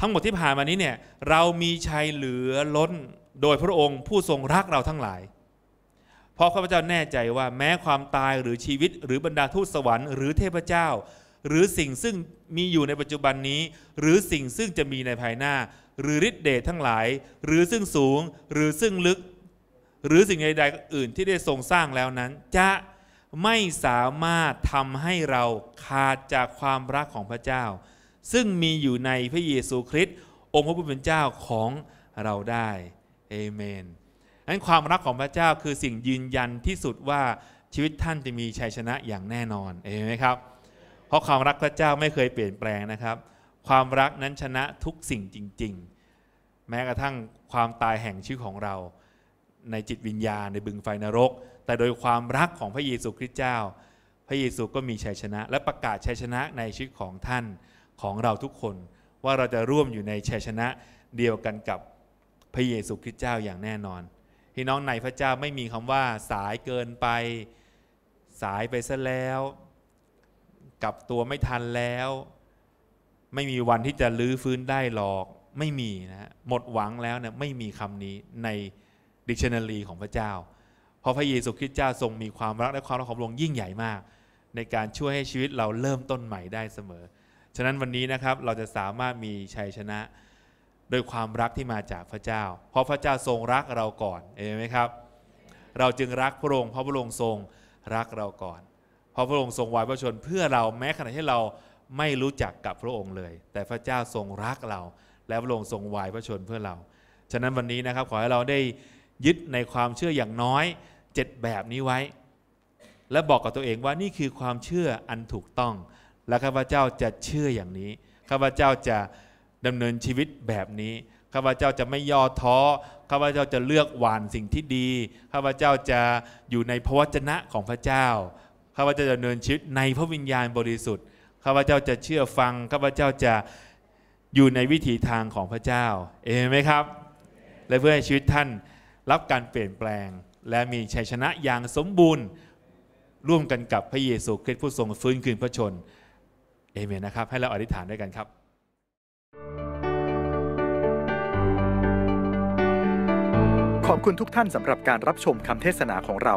ทั้งหมดที่ผ่านมานี้เนี่ย เรามีชัยเหลือล้นโดยพระองค์ผู้ทรงรักเราทั้งหลาย เพราะข้าพเจ้าแน่ใจว่าแม้ความตายหรือชีวิต หรือบรรดาทูตสวรรค์หรือเทพเจ้า หรือสิ่งซึ่งมีอยู่ในปัจจุบันนี้ หรือสิ่งซึ่งจะมีในภายหน้าหรือฤทธิเดชทั้งหลายหรือซึ่งสูงหรือซึ่งลึก หรือสิ่งใดๆอื่น ที่ได้ทรงสร้างแล้วนั้น จะไม่สามารถทำให้เราขาดจากความรักของพระเจ้า ซึ่งมีอยู่ในพระเยซูคริสต์องค์พระผู้เป็นเจ้าของเราได้เอเมนนั้นความรักของพระเจ้าคือสิ่งยืนยันที่สุดว่าชีวิตท่านจะมีชัยชนะอย่างแน่นอนเอเมนไหมครับเพราะความรักพระเจ้าไม่เคยเปลี่ยนแปลงนะครับความรักนั้นชนะทุกสิ่งจริง ๆ แม้กระทั่งความตายแห่งชีวิตของเราในจิตวิญญาณในบึงไฟนรก แต่โดยความรักของพระเยซูคริสต์เจ้า พระเยซูก็มีชัยชนะ และประกาศชัยชนะ ในชีวิตของท่านของเราทุกคน ว่าเราจะร่วมอยู่ในชัยชนะเดียวกันกับพระเยซูคริสต์เจ้าอย่างแน่นอนพี่น้องในพระเจ้าไม่มีคำว่าสายเกินไปสายไปซะแล้วกลับตัวไม่ทันแล้วไม่มีวันที่จะลื้อฟื้นได้หรอกไม่มีนะฮะหมดหวังแล้วเนี่ยไม่มีคำนี้ในดิกชันนารีของพระเจ้า เพราะพระเยซูคริสต์เจ้าทรงมีความรักและความรักของพระองค์ยิ่งใหญ่มาก ในการช่วยให้ชีวิตเราเริ่มต้นใหม่ได้เสมอ ฉะนั้นวันนี้นะครับเราจะสามารถมีชัยชนะโดยความรักที่มาจากพระเจ้า เพราะพระเจ้าทรงรักเราก่อนเห็นไหมครับเราจึงรักพระองค์เพราะพระองค์ทรงรักเราก่อน เพราะพระองค์ทรงวายพระชน เพื่อเราแม้ขณะที่เราไม่รู้จักกับพระองค์เลย แต่พระเจ้าทรงรักเรา และพระองค์ทรงวายพระชนเพื่อเรา ฉะนั้นวันนี้นะครับขอให้เราได้ยึดในความเชื่ออย่างน้อยเจ็ดแบบนี้ไว้ และบอกกับตัวเองว่านี่คือความเชื่ออันถูกต้อง และข้าพเจ้าจะเชื่ออย่างนี้ ข้าพเจ้าจะดำเนินชีวิตแบบนี้ ข้าพเจ้าจะไม่ย่อท้อ ข้าพเจ้าจะเลือกหวานสิ่งที่ดี ข้าพเจ้าจะอยู่ในพระวจนะของพระเจ้า ข้าพเจ้าจะดำเนินชีวิตในพระวิญญาณบริสุทธิ์ข้าพเจ้าจะเชื่อฟังข้าพเจ้าจะอยู่ในวิถีทางของพระเจ้าเอไหมครับ และเพื่อให้ชีวิตท่าน รับการเปลี่ยนแปลง และมีชัยชนะอย่างสมบูรณ์ ร่วมกันกับพระเยซูคริสต์ผู้ทรงฟื้นคืนพระชนเอเมนนะครับ ให้เราอธิษฐานด้วยกันครับ ขอบคุณทุกท่านสำหรับการรับชมคำเทศนาของเรา